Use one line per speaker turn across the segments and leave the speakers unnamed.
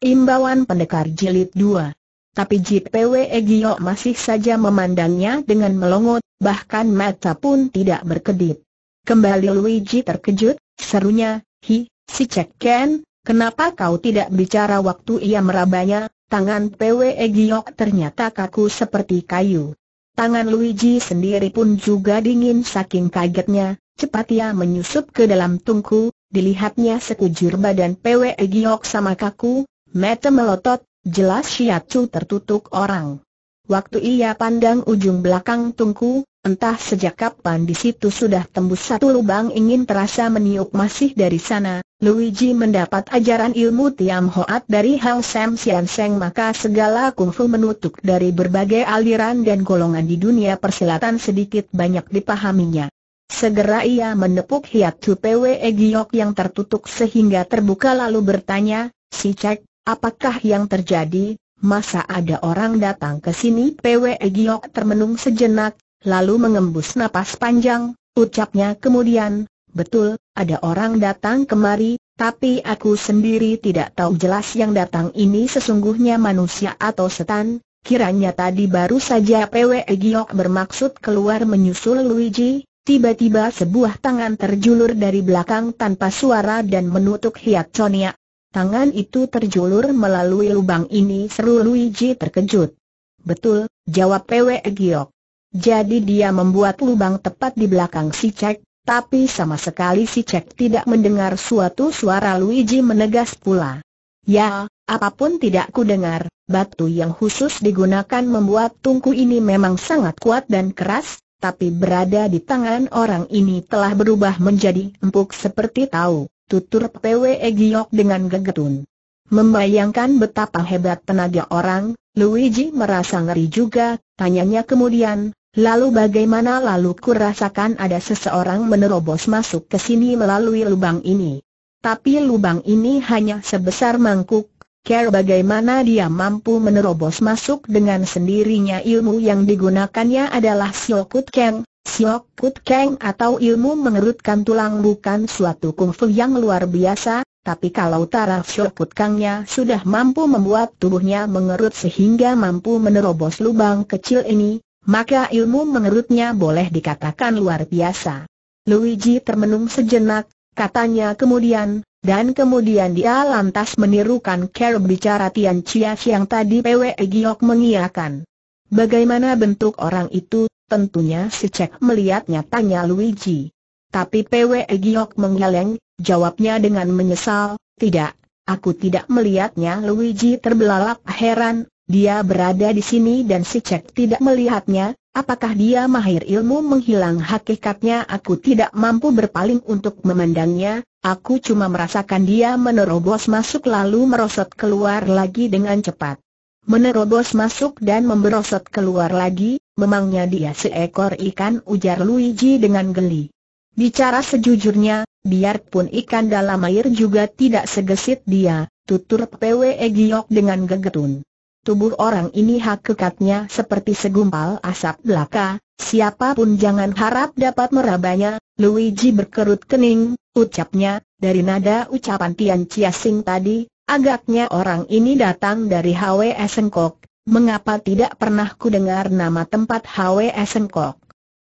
Imbauan Pendekar Jilid 2 Tapi JPW Egyok masih saja memandangnya dengan melongot, bahkan mata pun tidak berkedip. Kembali Luigi terkejut, serunya, Hi, si Cek Ken, kenapa kau tidak bicara waktu ia merabanya? Tangan PW Egyok ternyata kaku seperti kayu. Tangan Luigi sendiri pun juga dingin saking kagetnya, cepat ia menyusup ke dalam tungku, dilihatnya sekujur badan PW Egyok sama kaku, Mata melotot, jelas Shiatsu tertutup orang. Waktu ia pandang ujung belakang tungku, entah sejak kapan di situ sudah tembus satu lubang ingin terasa meniup masih dari sana, Luigi mendapat ajaran ilmu Tiam Hoat dari Hang Sam Sian Seng maka segala kungfu menutup dari berbagai aliran dan golongan di dunia persilatan sedikit banyak dipahaminya. Segera ia menepuk hiat Pwe Giok yang tertutup sehingga terbuka lalu bertanya, Si Cek, Apakah yang terjadi? Masa ada orang datang ke sini? PW Giok termenung sejenak, lalu mengembus napas panjang, ucapnya kemudian, betul, ada orang datang kemari, tapi aku sendiri tidak tahu jelas yang datang ini sesungguhnya manusia atau setan, Kiranya tadi baru saja PW Giok bermaksud keluar menyusul Luigi, tiba-tiba sebuah tangan terjulur dari belakang tanpa suara dan menutup hiat Chonia Tangan itu terjulur melalui lubang ini seru Luigi terkejut. Betul, jawab Pwe Giok. Jadi dia membuat lubang tepat di belakang si Cek, tapi sama sekali si Cek tidak mendengar suatu suara Luigi menegas pula. Ya, apapun tidak ku dengar, batu yang khusus digunakan membuat tungku ini memang sangat kuat dan keras, tapi berada di tangan orang ini telah berubah menjadi empuk seperti tahu tutur PW e Giok dengan gegetun. Membayangkan betapa hebat tenaga orang, Luigi merasa ngeri juga, tanyanya kemudian, Lalu bagaimana lalu kurasakan ada seseorang menerobos masuk ke sini melalui lubang ini? Tapi lubang ini hanya sebesar mangkuk, Care bagaimana dia mampu menerobos masuk dengan sendirinya ilmu yang digunakannya adalah Siokut keng, Siokut Kang atau ilmu mengerutkan tulang bukan suatu kungfu yang luar biasa, tapi kalau taraf Siokut Kangnya sudah mampu membuat tubuhnya mengerut sehingga mampu menerobos lubang kecil ini, maka ilmu mengerutnya boleh dikatakan luar biasa. Luigi termenung sejenak, katanya kemudian, dan kemudian dia lantas menirukan cara bicara Tian Chia yang tadi Pwe Giok mengiakan. Bagaimana bentuk orang itu, tentunya si Cek melihatnya tanya Luigi. Tapi Pwe Giok menggeleng, jawabnya dengan menyesal, tidak, aku tidak melihatnya Luigi terbelalak heran, dia berada di sini dan si Cek tidak melihatnya, apakah dia mahir ilmu menghilang hakikatnya aku tidak mampu berpaling untuk memandangnya, aku cuma merasakan dia menerobos masuk lalu merosot keluar lagi dengan cepat. Menerobos masuk dan memberosot keluar lagi, memangnya dia seekor ikan ujar Luigi dengan geli. Bicara sejujurnya, biarpun ikan dalam air juga tidak segesit dia, tutur Pwe Giok dengan gegetun. Tubuh orang ini hak kekatnya seperti segumpal asap belaka, siapapun jangan harap dapat merabanya, Luigi berkerut kening, ucapnya, dari nada ucapan Tian Chia Sing tadi, agaknya orang ini datang dari HW Sengkok, mengapa tidak pernah ku dengar nama tempat HW Sengkok?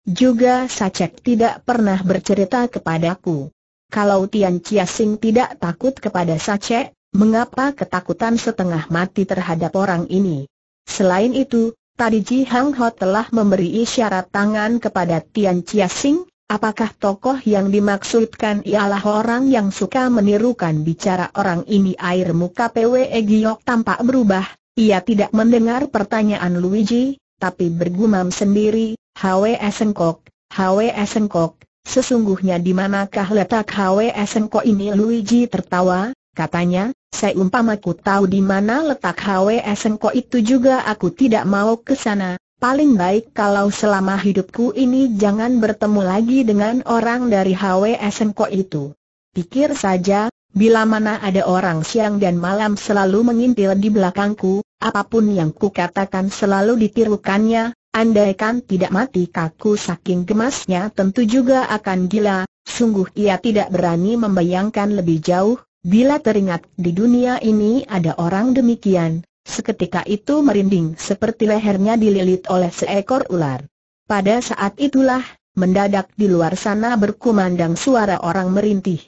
Juga Sacek tidak pernah bercerita kepadaku. Kalau Tian Chia Sing tidak takut kepada Sacek, Mengapa ketakutan setengah mati terhadap orang ini? Selain itu, tadi Ji Hang Ho telah memberi isyarat tangan kepada Tian Chia Sing, apakah tokoh yang dimaksudkan ialah orang yang suka menirukan bicara orang ini air muka PWE Giok tampak berubah, ia tidak mendengar pertanyaan Luigi, tapi bergumam sendiri, Hwe Sengkok, Hwe Sengkok, sesungguhnya di manakah letak Hwe Sengkok ini Luigi tertawa, Katanya, saya ku tahu di mana letak HWS Engko itu juga aku tidak mau ke sana, Paling baik kalau selama hidupku ini jangan bertemu lagi dengan orang dari HWS Engko itu. Pikir saja, bila mana ada orang siang dan malam selalu mengintil di belakangku, apapun yang ku katakan selalu ditirukannya, andaikan tidak mati kaku saking gemasnya tentu juga akan gila, sungguh ia tidak berani membayangkan lebih jauh, Bila teringat di dunia ini ada orang demikian, seketika itu merinding seperti lehernya dililit oleh seekor ular. Pada saat itulah, mendadak di luar sana berkumandang suara orang merintih.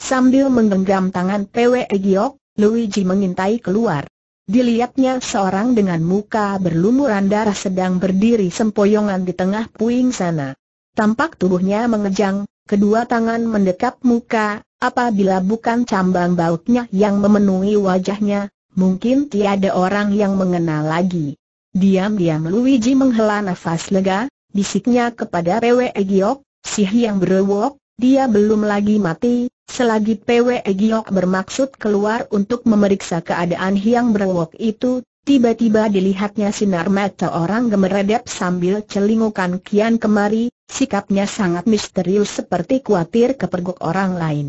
Sambil menggenggam tangan PWE Giok, Luigi mengintai keluar. Dilihatnya seorang dengan muka berlumuran darah sedang berdiri sempoyongan di tengah puing sana. Tampak tubuhnya mengejang, kedua tangan mendekap muka, Apabila bukan cambang bautnya yang memenuhi wajahnya, mungkin tiada orang yang mengenal lagi. Diam-diam Luigi menghela nafas lega, bisiknya kepada PW Giok, si yang berewok, dia belum lagi mati, selagi PW Giok bermaksud keluar untuk memeriksa keadaan yang berewok itu, tiba-tiba dilihatnya sinar mata orang gemeredap sambil celingukan kian kemari, sikapnya sangat misterius seperti khawatir kepergok orang lain.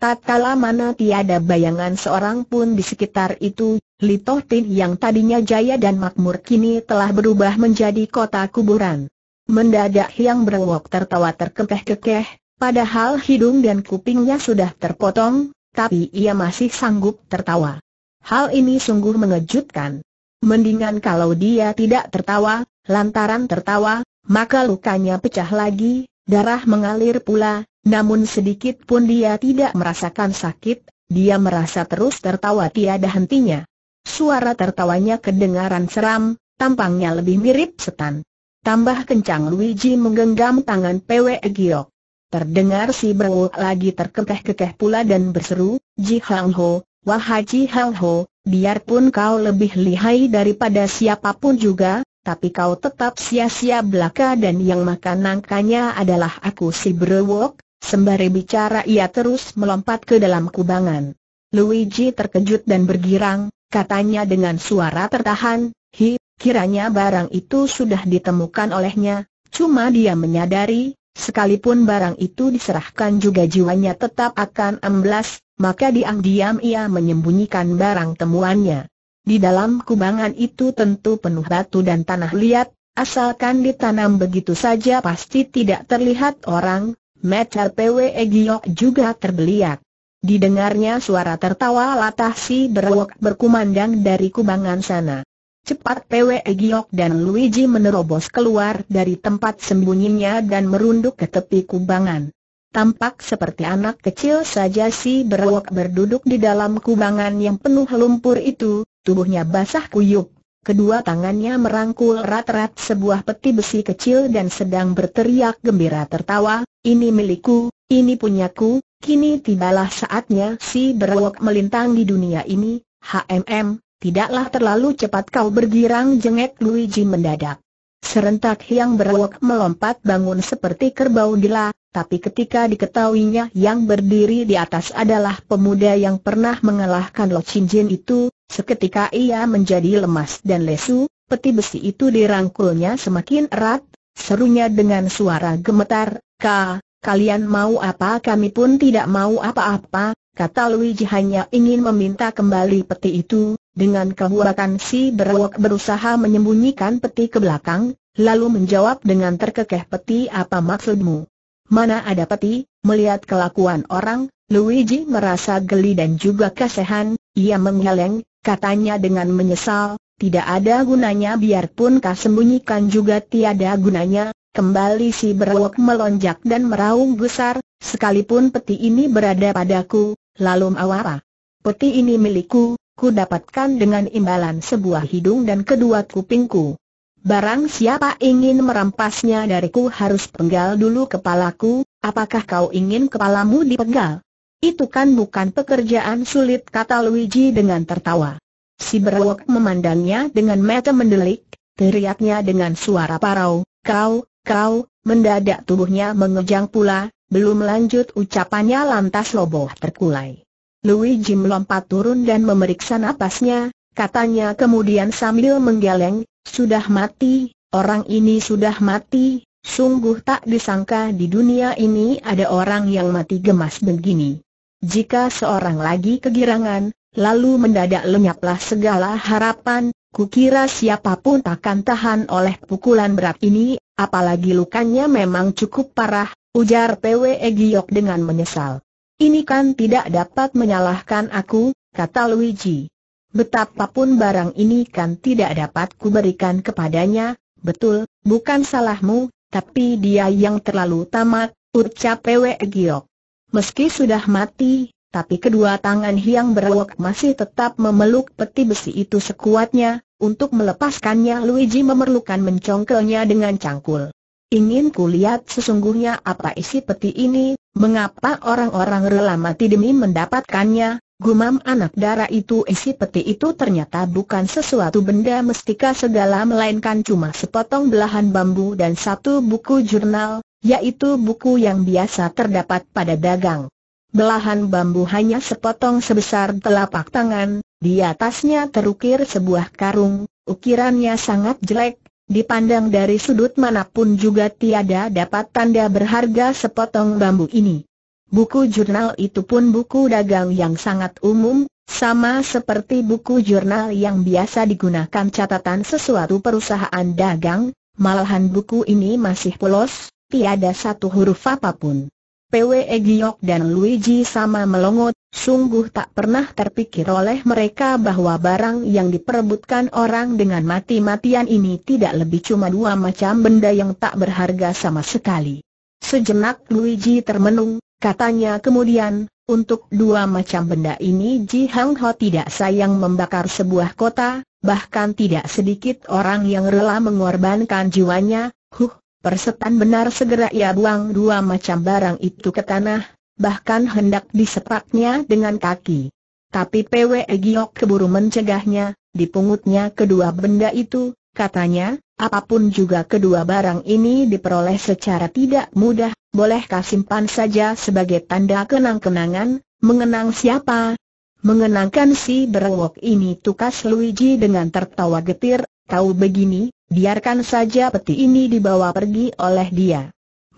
Tatkala mana tiada bayangan seorang pun di sekitar itu, Litoh Tin yang tadinya jaya dan makmur kini telah berubah menjadi kota kuburan. Mendadak yang berwok tertawa terkekeh-kekeh, padahal hidung dan kupingnya sudah terpotong, tapi ia masih sanggup tertawa. Hal ini sungguh mengejutkan. Mendingan kalau dia tidak tertawa, lantaran tertawa, maka lukanya pecah lagi, darah mengalir pula, namun sedikit pun dia tidak merasakan sakit, dia merasa terus tertawa tiada hentinya. Suara tertawanya kedengaran seram, tampangnya lebih mirip setan. Tambah kencang Luigi menggenggam tangan Pwe Giok. Terdengar si Bro lagi terkekeh-kekeh pula dan berseru, Ji Hang Ho, wahai Ji Hang Ho, biarpun kau lebih lihai daripada siapapun juga, tapi kau tetap sia-sia belaka dan yang makan nangkanya adalah aku si Brewok, Sembari bicara ia terus melompat ke dalam kubangan. Luigi terkejut dan bergirang, katanya dengan suara tertahan, hi, kiranya barang itu sudah ditemukan olehnya, cuma dia menyadari, sekalipun barang itu diserahkan juga jiwanya tetap akan emblas, maka diam-diam ia menyembunyikan barang temuannya. Di dalam kubangan itu tentu penuh batu dan tanah liat, asalkan ditanam begitu saja pasti tidak terlihat orang, Mata PWE Giok juga terbeliak. Didengarnya suara tertawa latah si berwok berkumandang dari kubangan sana. Cepat PWE Giok dan Luigi menerobos keluar dari tempat sembunyinya dan merunduk ke tepi kubangan. Tampak seperti anak kecil saja si berwok berduduk di dalam kubangan yang penuh lumpur itu, tubuhnya basah kuyup. Kedua tangannya merangkul rat-rat sebuah peti besi kecil dan sedang berteriak gembira tertawa, ini milikku, ini punyaku, kini tibalah saatnya si berwok melintang di dunia ini, HMM, tidaklah terlalu cepat kau bergirang jengek Luigi mendadak. Serentak yang berwok melompat bangun seperti kerbau gila, tapi ketika diketahuinya yang berdiri di atas adalah pemuda yang pernah mengalahkan Lo Chin Jin itu, Seketika ia menjadi lemas dan lesu, peti besi itu dirangkulnya semakin erat, serunya dengan suara gemetar, Ka, kalian mau apa kami pun tidak mau apa-apa, kata Luigi hanya ingin meminta kembali peti itu, dengan kehuatan si berwok berusaha menyembunyikan peti ke belakang, lalu menjawab dengan terkekeh peti apa maksudmu? Mana ada peti, melihat kelakuan orang, Luigi merasa geli dan juga kasihan, ia menggeleng, katanya dengan menyesal, tidak ada gunanya biarpun kau sembunyikan juga tiada gunanya, kembali si berwok melonjak dan meraung besar, sekalipun peti ini berada padaku, lalu apa? Peti ini milikku, ku dapatkan dengan imbalan sebuah hidung dan kedua kupingku. Barang siapa ingin merampasnya dariku harus penggal dulu kepalaku, apakah kau ingin kepalamu dipenggal? Itu kan bukan pekerjaan sulit kata Luigi dengan tertawa. Si berwok memandangnya dengan mata mendelik, teriaknya dengan suara parau, kau, kau, mendadak tubuhnya mengejang pula, belum lanjut ucapannya lantas loboh terkulai. Luigi melompat turun dan memeriksa napasnya, katanya kemudian sambil menggeleng, sudah mati, orang ini sudah mati, sungguh tak disangka di dunia ini ada orang yang mati gemas begini. Jika seorang lagi kegirangan, lalu mendadak lenyaplah segala harapan, kukira siapapun takkan tahan oleh pukulan berat ini, apalagi lukanya memang cukup parah, ujar PW Giok dengan menyesal. Ini kan tidak dapat menyalahkan aku, kata Luigi. Betapapun barang ini kan tidak dapat kuberikan kepadanya, betul, bukan salahmu, tapi dia yang terlalu tamat, ucap PW Giok. Meski sudah mati, tapi kedua tangan Hiang Berwok masih tetap memeluk peti besi itu sekuatnya, untuk melepaskannya Luigi memerlukan mencongkelnya dengan cangkul. Ingin kulihat sesungguhnya apa isi peti ini, mengapa orang-orang rela mati demi mendapatkannya, Gumam anak dara itu isi eh, peti itu ternyata bukan sesuatu benda mestika segala melainkan cuma sepotong belahan bambu dan satu buku jurnal, yaitu buku yang biasa terdapat pada dagang. Belahan bambu hanya sepotong sebesar telapak tangan, di atasnya terukir sebuah karung, ukirannya sangat jelek, dipandang dari sudut manapun juga tiada dapat tanda berharga sepotong bambu ini. Buku jurnal itu pun buku dagang yang sangat umum, sama seperti buku jurnal yang biasa digunakan catatan sesuatu perusahaan dagang, malahan buku ini masih polos, tiada satu huruf apapun. PW Egyok dan Luigi sama melongot, sungguh tak pernah terpikir oleh mereka bahwa barang yang diperebutkan orang dengan mati-matian ini tidak lebih cuma dua macam benda yang tak berharga sama sekali. Sejenak Luigi termenung, Katanya kemudian, untuk dua macam benda ini Ji Hang Ho tidak sayang membakar sebuah kota, bahkan tidak sedikit orang yang rela mengorbankan jiwanya, huh, persetan benar segera ia buang dua macam barang itu ke tanah, bahkan hendak disepaknya dengan kaki. Tapi Pwe Giok keburu mencegahnya, dipungutnya kedua benda itu, katanya, apapun juga kedua barang ini diperoleh secara tidak mudah, bolehkah simpan saja sebagai tanda kenang-kenangan, mengenang siapa? Mengenangkan si berewok ini tukas Luigi dengan tertawa getir, tahu begini, biarkan saja peti ini dibawa pergi oleh dia.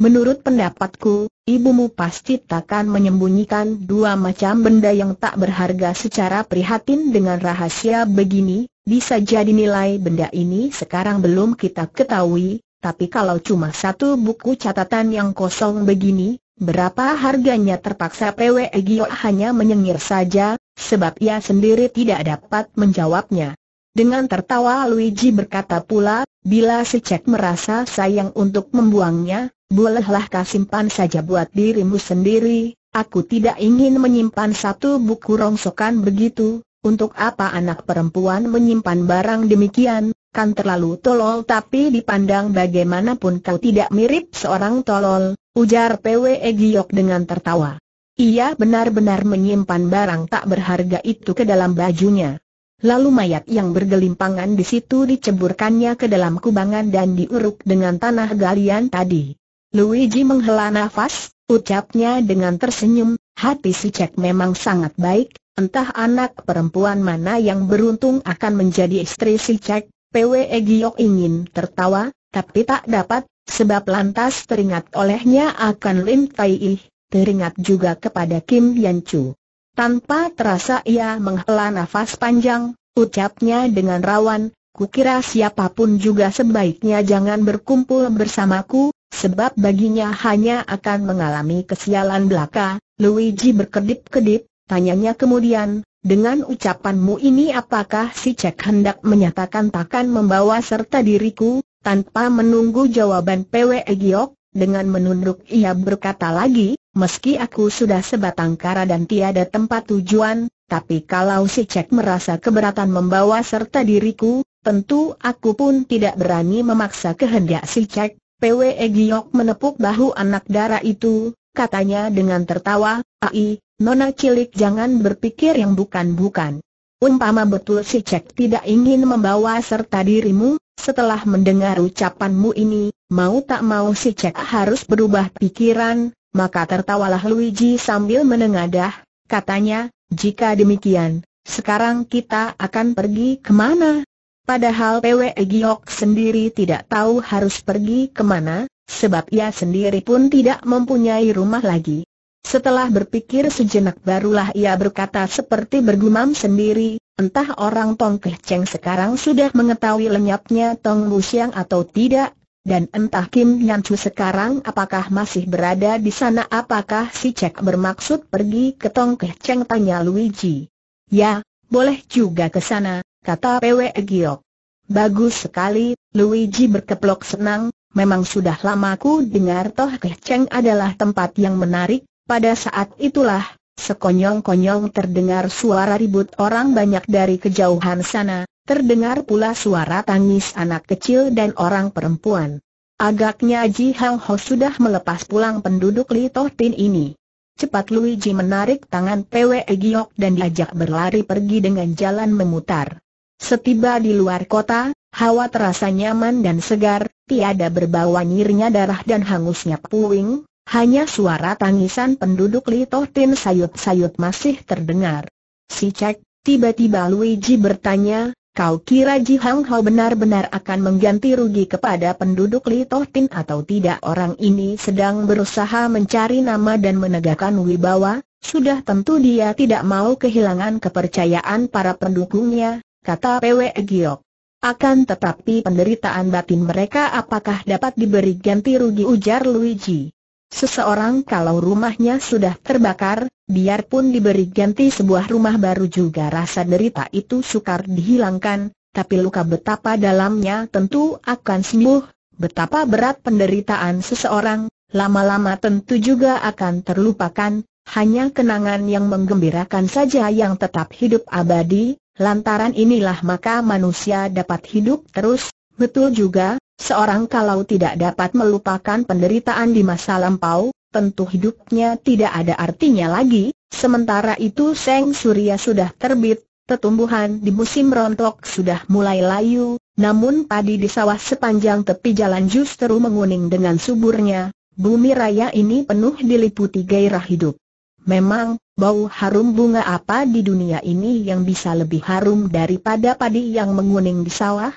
Menurut pendapatku, ibumu pasti takkan menyembunyikan dua macam benda yang tak berharga secara prihatin dengan rahasia begini, bisa jadi nilai benda ini sekarang belum kita ketahui, tapi kalau cuma satu buku catatan yang kosong begini, berapa harganya terpaksa PW Gio hanya menyengir saja, sebab ia sendiri tidak dapat menjawabnya. Dengan tertawa Luigi berkata pula, bila si Cek merasa sayang untuk membuangnya, bolehlah kau simpan saja buat dirimu sendiri, aku tidak ingin menyimpan satu buku rongsokan begitu, untuk apa anak perempuan menyimpan barang demikian, kan terlalu tolol tapi dipandang bagaimanapun kau tidak mirip seorang tolol, ujar PW Giok dengan tertawa. Ia benar-benar menyimpan barang tak berharga itu ke dalam bajunya. Lalu mayat yang bergelimpangan di situ diceburkannya ke dalam kubangan dan diuruk dengan tanah galian tadi. Luigi menghela nafas, ucapnya dengan tersenyum, hati si Cek memang sangat baik, entah anak perempuan mana yang beruntung akan menjadi istri si Cek, PWE Giyok ingin tertawa, tapi tak dapat, sebab lantas teringat olehnya akan Lim Tai Ih, teringat juga kepada Kim Yan Chu. Tanpa terasa ia menghela nafas panjang, ucapnya dengan rawan, kukira siapapun juga sebaiknya jangan berkumpul bersamaku, Sebab baginya hanya akan mengalami kesialan belaka, Luigi berkedip-kedip, tanyanya kemudian, dengan ucapanmu ini apakah si Cek hendak menyatakan takkan membawa serta diriku, tanpa menunggu jawaban PW Giok, dengan menunduk ia berkata lagi, meski aku sudah sebatang kara dan tiada tempat tujuan, tapi kalau si Cek merasa keberatan membawa serta diriku, tentu aku pun tidak berani memaksa kehendak si Cek, PW Giok menepuk bahu anak dara itu, katanya dengan tertawa, Ai, nona cilik jangan berpikir yang bukan-bukan. Umpama betul si Cek tidak ingin membawa serta dirimu, setelah mendengar ucapanmu ini, mau tak mau si Cek harus berubah pikiran, maka tertawalah Luigi sambil menengadah, katanya, jika demikian, sekarang kita akan pergi kemana? Padahal Pwe Giok sendiri tidak tahu harus pergi kemana, sebab ia sendiri pun tidak mempunyai rumah lagi. Setelah berpikir sejenak barulah ia berkata seperti bergumam sendiri, entah orang Tong Keh Cheng sekarang sudah mengetahui lenyapnya Tong Mu atau tidak, dan entah Kim Nyan Chu sekarang apakah masih berada di sana apakah si Cek bermaksud pergi ke Tong Keh Cheng tanya Luigi. Ya, boleh juga ke sana, kata Pwe Giok. Bagus sekali, Luigi berkeplok senang, memang sudah lama ku dengar Toh Keh adalah tempat yang menarik, pada saat itulah, sekonyong-konyong terdengar suara ribut orang banyak dari kejauhan sana, terdengar pula suara tangis anak kecil dan orang perempuan. Agaknya Ji Hang Ho sudah melepas pulang penduduk Li Toh Tin ini. Cepat Luigi menarik tangan Pwe Giok dan diajak berlari pergi dengan jalan memutar. Setiba di luar kota, hawa terasa nyaman dan segar, tiada berbau nyirnya darah dan hangusnya puing, hanya suara tangisan penduduk Litotin sayut-sayut masih terdengar. Si Cek, tiba-tiba Luigi bertanya, kau kira Ji Hang Hao benar-benar akan mengganti rugi kepada penduduk Litotin atau tidak orang ini sedang berusaha mencari nama dan menegakkan wibawa, sudah tentu dia tidak mau kehilangan kepercayaan para pendukungnya, kata PW Giok. Akan tetapi penderitaan batin mereka apakah dapat diberi ganti rugi ujar Luigi. Seseorang kalau rumahnya sudah terbakar, biarpun diberi ganti sebuah rumah baru juga rasa derita itu sukar dihilangkan, tapi luka betapa dalamnya tentu akan sembuh, betapa berat penderitaan seseorang, lama-lama tentu juga akan terlupakan, hanya kenangan yang menggembirakan saja yang tetap hidup abadi, Lantaran inilah maka manusia dapat hidup terus, betul juga, seorang kalau tidak dapat melupakan penderitaan di masa lampau, tentu hidupnya tidak ada artinya lagi, sementara itu Seng Surya sudah terbit, tetumbuhan di musim rontok sudah mulai layu, namun padi di sawah sepanjang tepi jalan justru menguning dengan suburnya, bumi raya ini penuh diliputi gairah hidup. Memang, Bau harum bunga apa di dunia ini yang bisa lebih harum daripada padi yang menguning di sawah?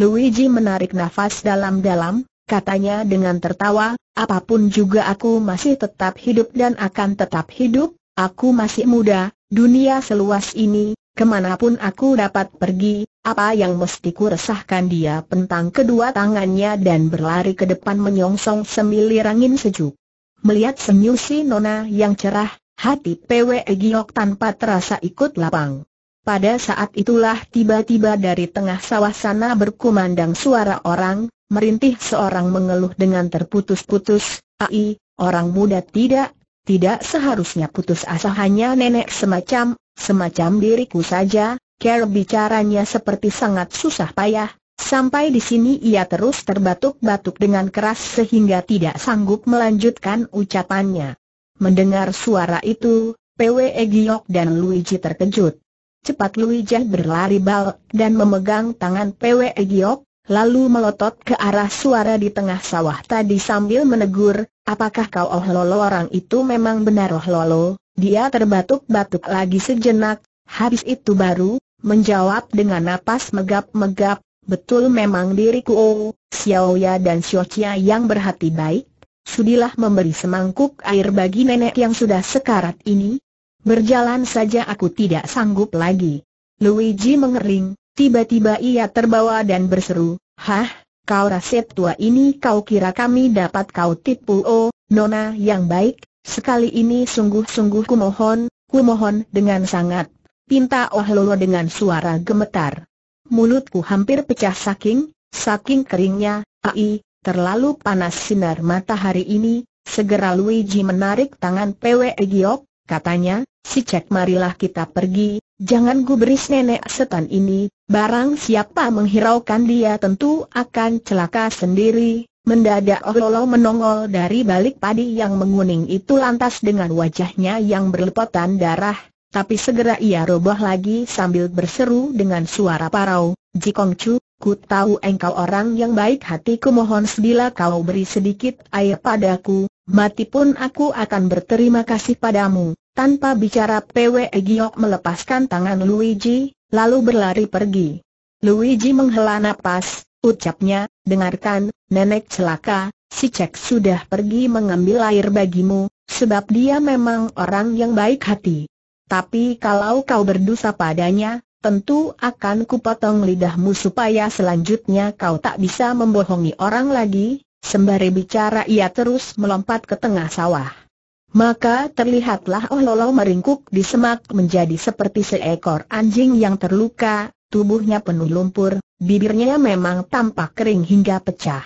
Luigi menarik nafas dalam-dalam, katanya dengan tertawa, apapun juga aku masih tetap hidup dan akan tetap hidup, aku masih muda, dunia seluas ini, kemanapun aku dapat pergi, apa yang mesti ku dia pentang kedua tangannya dan berlari ke depan menyongsong semilir angin sejuk. Melihat senyum si Nona yang cerah, Hati PWE Giok tanpa terasa ikut lapang. Pada saat itulah tiba-tiba dari tengah sawah sana berkumandang suara orang, merintih seorang mengeluh dengan terputus-putus, Ai, orang muda tidak, tidak seharusnya putus asa hanya nenek semacam, semacam diriku saja, Care bicaranya seperti sangat susah payah, sampai di sini ia terus terbatuk-batuk dengan keras sehingga tidak sanggup melanjutkan ucapannya. Mendengar suara itu, PWE Giok dan Luigi terkejut. Cepat Luigi berlari bal dan memegang tangan PWE Giok, lalu melotot ke arah suara di tengah sawah tadi sambil menegur, apakah kau Oh Lolo orang itu memang benar Oh Lolo? Dia terbatuk-batuk lagi sejenak, habis itu baru, menjawab dengan napas megap-megap, betul memang diriku Oh, Xiaoya dan Xiaoqia yang berhati baik, sudilah memberi semangkuk air bagi nenek yang sudah sekarat ini. Berjalan saja aku tidak sanggup lagi. Luigi mengering, tiba-tiba ia terbawa dan berseru, Hah, kau raset tua ini kau kira kami dapat kau tipu oh, nona yang baik, sekali ini sungguh-sungguh kumohon, kumohon dengan sangat. Pinta Oh Lolo dengan suara gemetar. Mulutku hampir pecah saking, saking keringnya, ai, Terlalu panas sinar matahari ini, segera Luigi menarik tangan Pwe Giok, katanya, si Cek marilah kita pergi, jangan gubris nenek setan ini, barang siapa menghiraukan dia tentu akan celaka sendiri. Mendadak Ololo menongol dari balik padi yang menguning itu lantas dengan wajahnya yang berlepotan darah, tapi segera ia roboh lagi sambil berseru dengan suara parau, Jikong Chu, Ku tahu engkau orang yang baik hati ku mohon bila kau beri sedikit air padaku, mati pun aku akan berterima kasih padamu. Tanpa bicara Pwe Giok melepaskan tangan Luigi, lalu berlari pergi. Luigi menghela napas, ucapnya, dengarkan, nenek celaka, si Cek sudah pergi mengambil air bagimu, sebab dia memang orang yang baik hati. Tapi kalau kau berdosa padanya, tentu akan kupotong lidahmu supaya selanjutnya kau tak bisa membohongi orang lagi, sembari bicara ia terus melompat ke tengah sawah. Maka terlihatlah Oh Lolo meringkuk di semak menjadi seperti seekor anjing yang terluka, tubuhnya penuh lumpur, bibirnya memang tampak kering hingga pecah.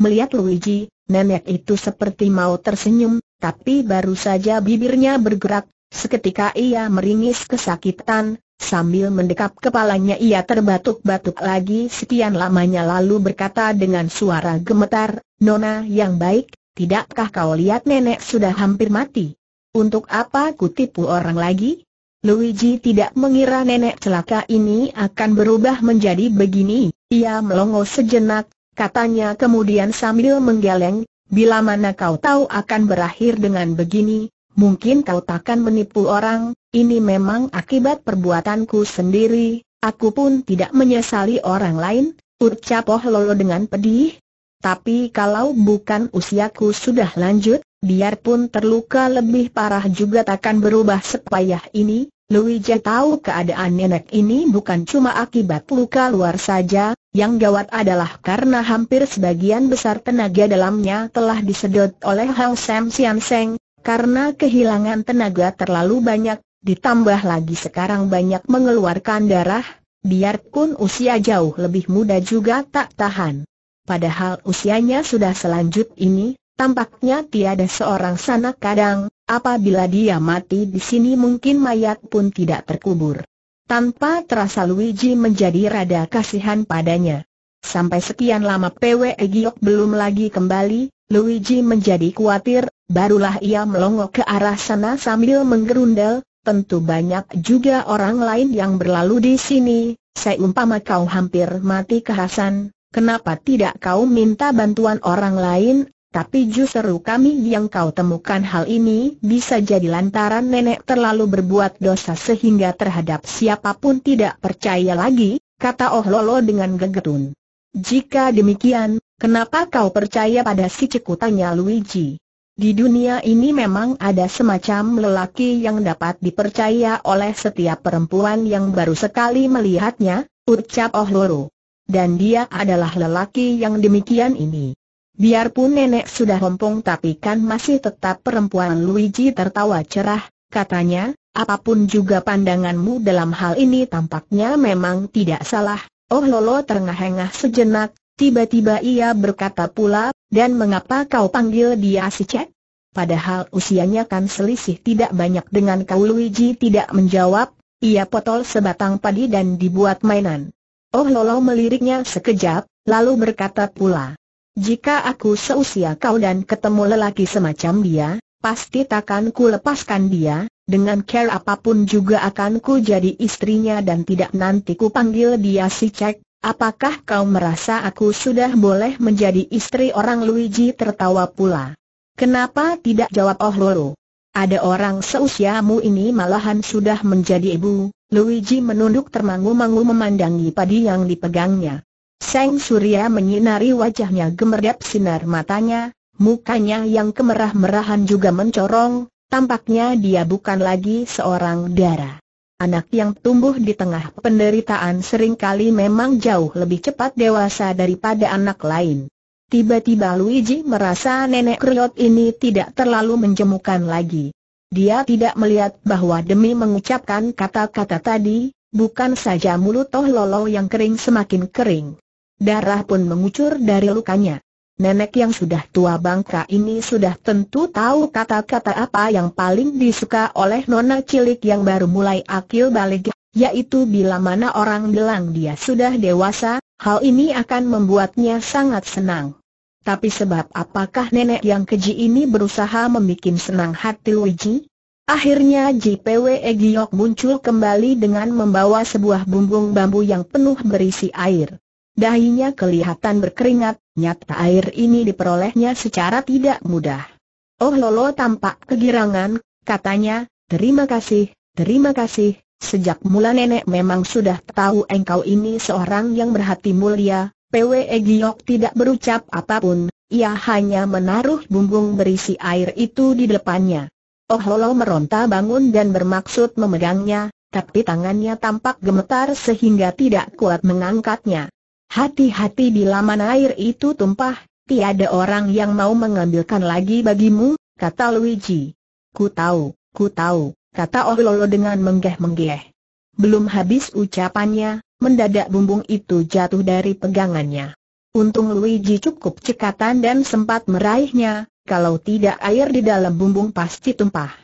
Melihat Luigi, nenek itu seperti mau tersenyum, tapi baru saja bibirnya bergerak, seketika ia meringis kesakitan, Sambil mendekap kepalanya ia terbatuk-batuk lagi sekian lamanya lalu berkata dengan suara gemetar, Nona yang baik, tidakkah kau lihat nenek sudah hampir mati? Untuk apa ku tipu orang lagi? Luigi tidak mengira nenek celaka ini akan berubah menjadi begini, ia melongo sejenak, katanya kemudian sambil menggeleng, bila mana kau tahu akan berakhir dengan begini, Mungkin kau takkan menipu orang, ini memang akibat perbuatanku sendiri, aku pun tidak menyesali orang lain, ucap Oh Lolo dengan pedih. Tapi kalau bukan usiaku sudah lanjut, biarpun terluka lebih parah juga takkan berubah sepayah ini, Luija tahu keadaan nenek ini bukan cuma akibat luka luar saja, yang gawat adalah karena hampir sebagian besar tenaga dalamnya telah disedot oleh Hang Sam Sian Seng, karena kehilangan tenaga terlalu banyak, ditambah lagi sekarang banyak mengeluarkan darah, biarpun usia jauh lebih muda juga tak tahan. Padahal usianya sudah selanjut ini, tampaknya tiada seorang sanak kadang, apabila dia mati di sini mungkin mayat pun tidak terkubur. Tanpa terasa Luigi menjadi rada kasihan padanya. Sampai sekian lama PW Giok belum lagi kembali, Luigi menjadi khawatir, barulah ia melongok ke arah sana sambil menggerundel, tentu banyak juga orang lain yang berlalu di sini, Saya umpama kau hampir mati kehasan, kenapa tidak kau minta bantuan orang lain, tapi justru kami yang kau temukan hal ini bisa jadi lantaran nenek terlalu berbuat dosa sehingga terhadap siapapun tidak percaya lagi, kata Oh Lolo dengan gegetun. Jika demikian, Kenapa kau percaya pada si Ciku Luigi? Di dunia ini memang ada semacam lelaki yang dapat dipercaya oleh setiap perempuan yang baru sekali melihatnya, ucap Oh Loro. Dan dia adalah lelaki yang demikian ini. Biarpun nenek sudah hompong tapi kan masih tetap perempuan Luigi tertawa cerah, katanya, Apapun juga pandanganmu dalam hal ini tampaknya memang tidak salah. Oh Lolo terengah-engah sejenak, Tiba-tiba ia berkata pula, dan mengapa kau panggil dia si Cek? Padahal usianya kan selisih tidak banyak dengan kau Luigi tidak menjawab, ia potol sebatang padi dan dibuat mainan. Oh Lolo meliriknya sekejap, lalu berkata pula, jika aku seusia kau dan ketemu lelaki semacam dia, pasti takkan ku lepaskan dia, dengan care apapun juga akan ku jadi istrinya dan tidak nanti ku panggil dia si cek, Apakah kau merasa aku sudah boleh menjadi istri orang Luigi tertawa pula? Kenapa tidak jawab Oh Loro? Ada orang seusiamu ini malahan sudah menjadi ibu, Luigi menunduk termangu-mangu memandangi padi yang dipegangnya. Seng Surya menyinari wajahnya gemerlap sinar matanya, mukanya yang kemerah-merahan juga mencorong, tampaknya dia bukan lagi seorang dara. Anak yang tumbuh di tengah penderitaan seringkali memang jauh lebih cepat dewasa daripada anak lain. Tiba-tiba Luigi merasa nenek kriot ini tidak terlalu menjemukan lagi. Dia tidak melihat bahwa demi mengucapkan kata-kata tadi, bukan saja mulut Toh Lolo yang kering semakin kering. Darah pun mengucur dari lukanya. Nenek yang sudah tua bangka ini sudah tentu tahu kata-kata apa yang paling disuka oleh nona cilik yang baru mulai akil balik, yaitu bila mana orang bilang dia sudah dewasa, hal ini akan membuatnya sangat senang. Tapi sebab apakah nenek yang keji ini berusaha membuat senang hati Luigi? Akhirnya JPW Egyok muncul kembali dengan membawa sebuah bumbung bambu yang penuh berisi air. Dahinya kelihatan berkeringat, nyata air ini diperolehnya secara tidak mudah. Oh Lolo tampak kegirangan, katanya, terima kasih, terima kasih, sejak mula nenek memang sudah tahu engkau ini seorang yang berhati mulia, PWE Giyok tidak berucap apapun, ia hanya menaruh bumbung berisi air itu di depannya. Oh Lolo meronta bangun dan bermaksud memegangnya, tapi tangannya tampak gemetar sehingga tidak kuat mengangkatnya. Hati-hati di laman air itu tumpah, tiada orang yang mau mengambilkan lagi bagimu, kata Luigi. Ku tahu, ku tahu, kata Ololo dengan menggeh-menggeh. Belum habis ucapannya, mendadak bumbung itu jatuh dari pegangannya. Untung Luigi cukup cekatan dan sempat meraihnya, kalau tidak air di dalam bumbung pasti tumpah.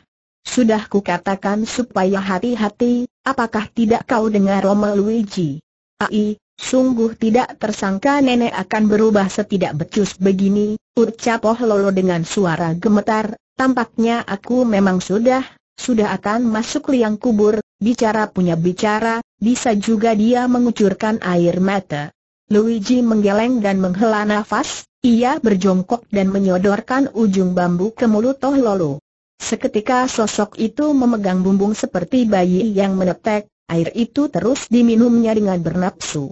Sudah ku katakan supaya hati-hati, apakah tidak kau dengar Roma Luigi? Aih, Sungguh tidak tersangka nenek akan berubah setidak becus begini, ucap Oh Lolo dengan suara gemetar, tampaknya aku memang sudah, sudah akan masuk liang kubur, bicara punya bicara, bisa juga dia mengucurkan air mata. Luigi menggeleng dan menghela nafas, ia berjongkok dan menyodorkan ujung bambu ke mulut Oh Lolo. Seketika sosok itu memegang bumbung seperti bayi yang menetek, air itu terus diminumnya dengan bernapsu.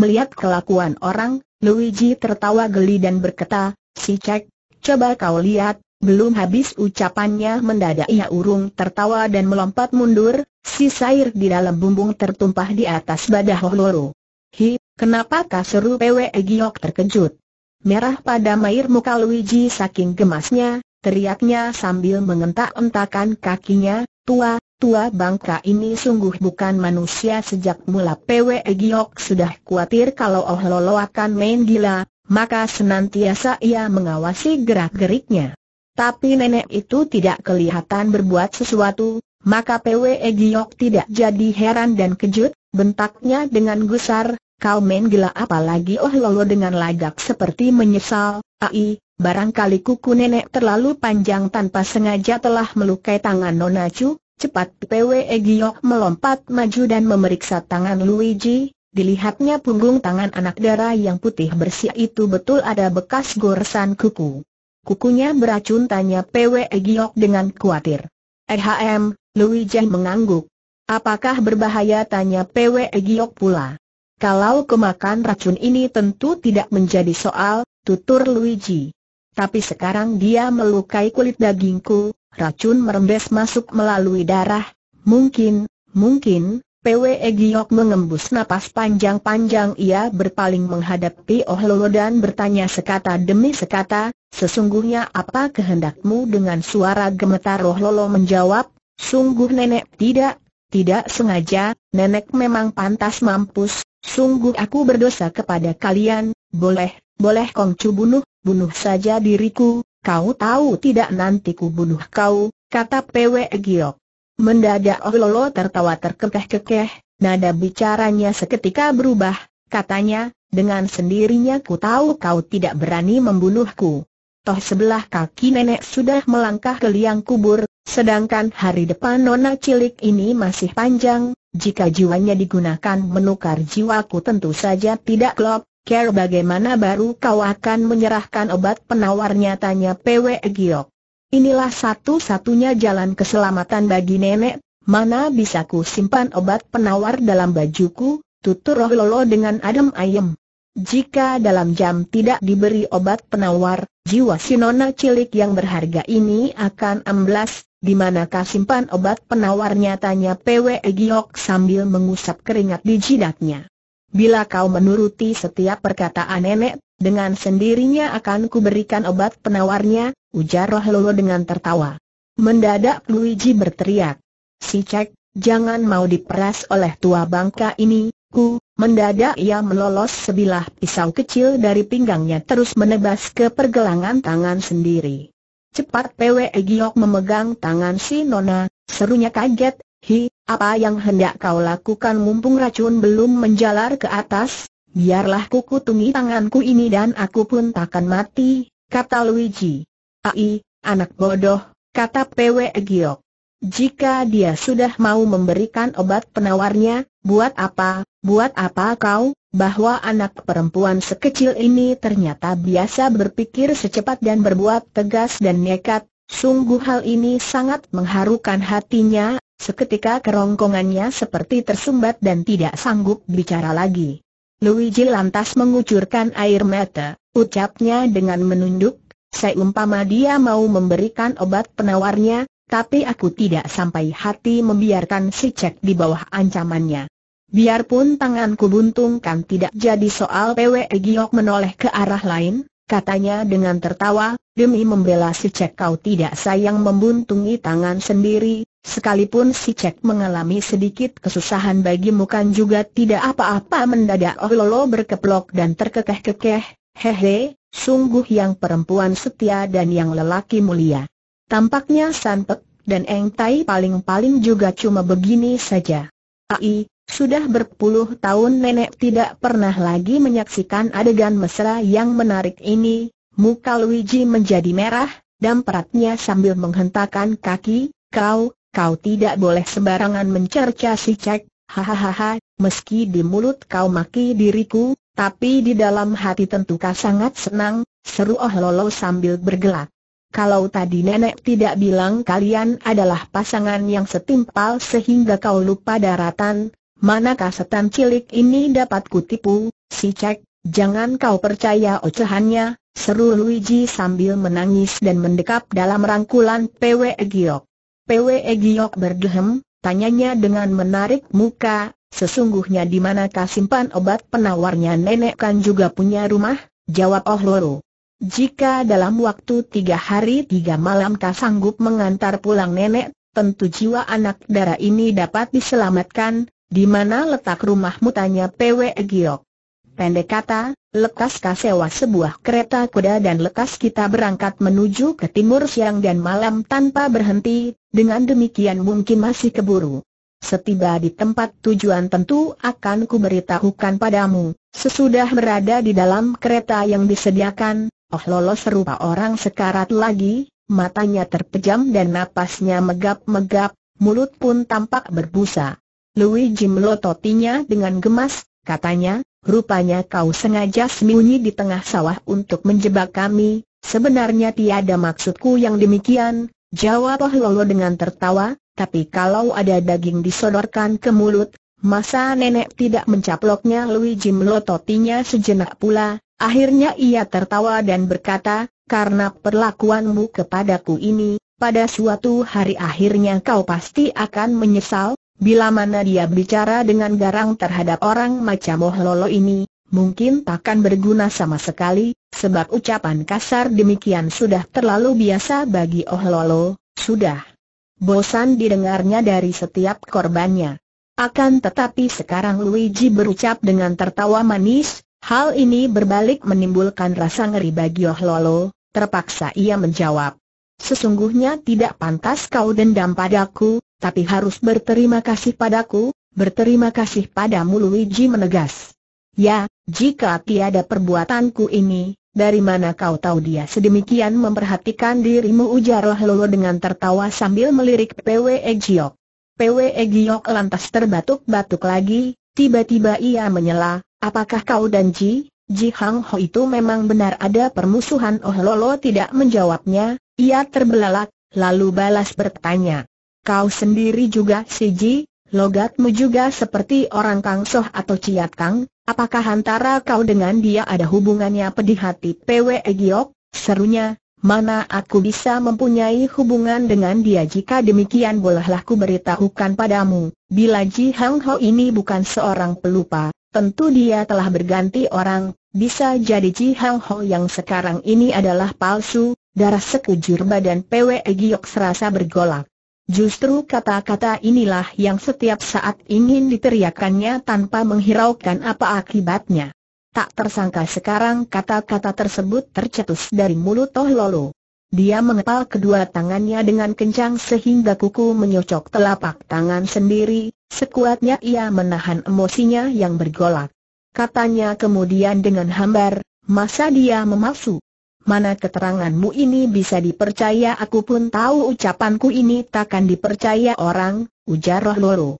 Melihat kelakuan orang, Luigi tertawa geli dan berkata, si cek, coba kau lihat, belum habis ucapannya mendadak ia urung tertawa dan melompat mundur, si sair di dalam bumbung tertumpah di atas badah Holoro. Hi, kenapakah seru PWE Egiok terkejut? Merah pada mair muka Luigi saking gemasnya, teriaknya sambil mengentak-entakan kakinya, tua, Tua bangka ini sungguh bukan manusia sejak mula Pwe Giok sudah khawatir kalau Oh Lolo akan main gila, maka senantiasa ia mengawasi gerak-geriknya. Tapi nenek itu tidak kelihatan berbuat sesuatu, maka Pwe Giok tidak jadi heran dan kejut, bentaknya dengan gusar, kau main gila apalagi Oh Lolo dengan lagak seperti menyesal, ai, barangkali kuku nenek terlalu panjang tanpa sengaja telah melukai tangan Nonacu. Cepat PW Egyok melompat maju dan memeriksa tangan Luigi, dilihatnya punggung tangan anak dara yang putih bersih itu betul ada bekas goresan kuku. Kukunya beracun tanya PW Egyok dengan khawatir. Ehm, Luigi mengangguk. Apakah berbahaya tanya PW Egyok pula. Kalau kemakan racun ini tentu tidak menjadi soal, tutur Luigi. Tapi sekarang dia melukai kulit dagingku, racun merembes masuk melalui darah, mungkin, mungkin, PWE Giok mengembus napas panjang-panjang ia berpaling menghadapi Oh Lolo dan bertanya sekata demi sekata, sesungguhnya apa kehendakmu dengan suara gemetar Oh Lolo menjawab, sungguh nenek tidak, tidak sengaja, nenek memang pantas mampus, sungguh aku berdosa kepada kalian, boleh, boleh kongcu bunuh, bunuh saja diriku, Kau tahu tidak nanti kubunuh kau, kata Pwe Giok. Mendadak Oh Lolo tertawa terkekeh-kekeh, nada bicaranya seketika berubah, katanya, dengan sendirinya ku tahu kau tidak berani membunuhku. Toh sebelah kaki nenek sudah melangkah ke liang kubur, sedangkan hari depan nona cilik ini masih panjang, jika jiwanya digunakan menukar jiwaku tentu saja tidak klop, Care bagaimana baru kau akan menyerahkan obat penawarnya tanya PW Giok. Inilah satu-satunya jalan keselamatan bagi nenek, mana bisa ku simpan obat penawar dalam bajuku, tutur Roh Lolo dengan adem ayem. Jika dalam jam tidak diberi obat penawar, jiwa si nona cilik yang berharga ini akan amblas, di manakah simpan obat penawarnya tanya PW Giok sambil mengusap keringat di jidatnya. Bila kau menuruti setiap perkataan nenek, dengan sendirinya akan kuberikan obat penawarnya, ujar Rohlolo dengan tertawa. Mendadak Luigi berteriak. Si Cek, jangan mau diperas oleh tua bangka ini, ku, mendadak ia melolos sebilah pisau kecil dari pinggangnya terus menebas ke pergelangan tangan sendiri. Cepat Pwe Giok memegang tangan si Nona, serunya kaget, hi, apa yang hendak kau lakukan mumpung racun belum menjalar ke atas? Biarlah kuku tungi tanganku ini dan aku pun takkan mati, kata Luigi. Ai, anak bodoh, kata PW Giok. Jika dia sudah mau memberikan obat penawarnya, buat apa, buat apa kau, bahwa anak perempuan sekecil ini ternyata biasa berpikir secepat dan berbuat tegas dan nekat, sungguh hal ini sangat mengharukan hatinya, Seketika kerongkongannya seperti tersumbat dan tidak sanggup bicara lagi. Luigi lantas mengucurkan air mata, ucapnya dengan menunduk, seumpama dia mau memberikan obat penawarnya, tapi aku tidak sampai hati membiarkan si cek di bawah ancamannya. Biarpun tanganku buntungkan tidak jadi soal PW Giok menoleh ke arah lain, katanya dengan tertawa, demi membela si cek kau tidak sayang membuntungi tangan sendiri, Sekalipun si Cek mengalami sedikit kesusahan bagi Mukan juga tidak apa-apa mendadak Oh Lolo berkeplok dan terkekeh-kekeh, hehe, sungguh yang perempuan setia dan yang lelaki mulia. Tampaknya santet dan Eng Tai paling-paling juga cuma begini saja. Ai, sudah berpuluh tahun nenek tidak pernah lagi menyaksikan adegan mesra yang menarik ini, muka Luigi menjadi merah, dan peratnya sambil menghentakkan kaki, kau, kau tidak boleh sembarangan mencerca si cek, hahaha, meski di mulut kau maki diriku, tapi di dalam hati tentu kau sangat senang, seru Oh Lolo sambil bergelak. Kalau tadi nenek tidak bilang kalian adalah pasangan yang setimpal sehingga kau lupa daratan, manakah setan cilik ini dapat kutipu, si cek, jangan kau percaya ocehannya, seru Luigi sambil menangis dan mendekap dalam rangkulan PW Giok. PW e Giok berdehem, tanyanya dengan menarik muka, sesungguhnya di manakah simpan obat penawarnya nenek kan juga punya rumah, jawab Oh Loro. Jika dalam waktu tiga hari tiga malam kau sanggup mengantar pulang nenek, tentu jiwa anak darah ini dapat diselamatkan, di mana letak rumahmu tanya PW e Giok. Pendek kata, lekas kasewa sebuah kereta kuda dan lekas kita berangkat menuju ke timur siang dan malam tanpa berhenti, dengan demikian mungkin masih keburu. Setiba di tempat tujuan tentu akan kuberitahukan padamu. Sesudah berada di dalam kereta yang disediakan, oh Lolo serupa orang sekarat lagi, matanya terpejam dan napasnya megap-megap, mulut pun tampak berbusa. Luigi melototinya dengan gemas, katanya, rupanya kau sengaja sembunyi di tengah sawah untuk menjebak kami, sebenarnya tiada maksudku yang demikian, Jawab Lolo dengan tertawa, tapi kalau ada daging disodorkan ke mulut, masa nenek tidak mencaploknya Luigi melototinya sejenak pula, akhirnya ia tertawa dan berkata, karena perlakuanmu kepadaku ini, pada suatu hari akhirnya kau pasti akan menyesal, bila mana dia bicara dengan garang terhadap orang macam Oh Lolo ini, mungkin takkan berguna sama sekali, sebab ucapan kasar demikian sudah terlalu biasa bagi Oh Lolo, sudah bosan didengarnya dari setiap korbannya. Akan tetapi sekarang Luigi berucap dengan tertawa manis, hal ini berbalik menimbulkan rasa ngeri bagi Oh Lolo, terpaksa ia menjawab. Sesungguhnya tidak pantas kau dendam padaku, tapi harus berterima kasih padaku, berterima kasih padamu Luigi menegas. Ya, jika tiada perbuatanku ini, dari mana kau tahu dia sedemikian memperhatikan dirimu ujar Roh Lolo dengan tertawa sambil melirik PW Giok. PW Giok lantas terbatuk-batuk lagi, tiba-tiba ia menyela, apakah kau dan Ji, Ji Hang Ho itu memang benar ada permusuhan Oh Lolo tidak menjawabnya, ia terbelalak, lalu balas bertanya. Kau sendiri juga si Ji, logatmu juga seperti orang Kang Soh atau Ciat Kang, Apakah antara kau dengan dia ada hubungannya pedih hati PW Giok? Serunya, mana aku bisa mempunyai hubungan dengan dia jika demikian bolehlah ku beritahukan padamu, bila Ji Hang Ho ini bukan seorang pelupa, tentu dia telah berganti orang, bisa jadi Ji Hang Ho yang sekarang ini adalah palsu, darah sekujur badan PW Giok serasa bergolak. Justru kata-kata inilah yang setiap saat ingin diteriakannya tanpa menghiraukan apa akibatnya. Tak tersangka sekarang kata-kata tersebut tercetus dari mulut Toh Lolo. Dia mengepal kedua tangannya dengan kencang sehingga kuku menyocok telapak tangan sendiri, sekuatnya ia menahan emosinya yang bergolak. Katanya kemudian dengan hambar, masa dia memalsu? mana keteranganmu ini bisa dipercaya aku pun tahu ucapanku ini takkan dipercaya orang, ujar Roh Loro.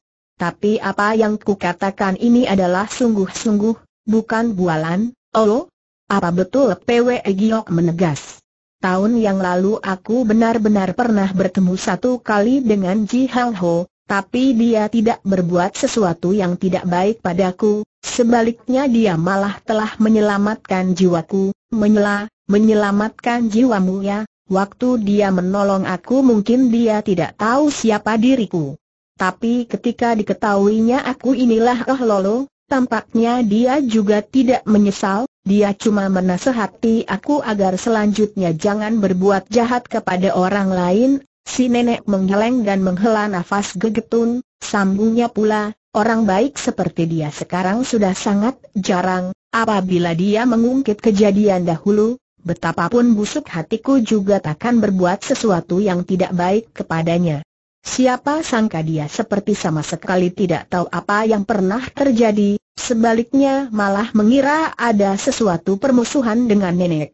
Tapi apa yang kukatakan ini adalah sungguh-sungguh, bukan bualan, Olo? Oh, apa betul PW Giok menegas? Tahun yang lalu aku benar-benar pernah bertemu satu kali dengan Ji Hang Ho, tapi dia tidak berbuat sesuatu yang tidak baik padaku, sebaliknya dia malah telah menyelamatkan jiwaku, menyela, menyelamatkan jiwamu ya, waktu dia menolong aku mungkin dia tidak tahu siapa diriku. Tapi ketika diketahuinya aku inilah Oh Lolo, tampaknya dia juga tidak menyesal, dia cuma menasehati aku agar selanjutnya jangan berbuat jahat kepada orang lain. Si nenek menggeleng dan menghela nafas gegetun, sambungnya pula, orang baik seperti dia sekarang sudah sangat jarang, apabila dia mengungkit kejadian dahulu, Betapapun busuk hatiku juga takkan berbuat sesuatu yang tidak baik kepadanya. Siapa sangka dia seperti sama sekali tidak tahu apa yang pernah terjadi, sebaliknya malah mengira ada sesuatu permusuhan dengan nenek.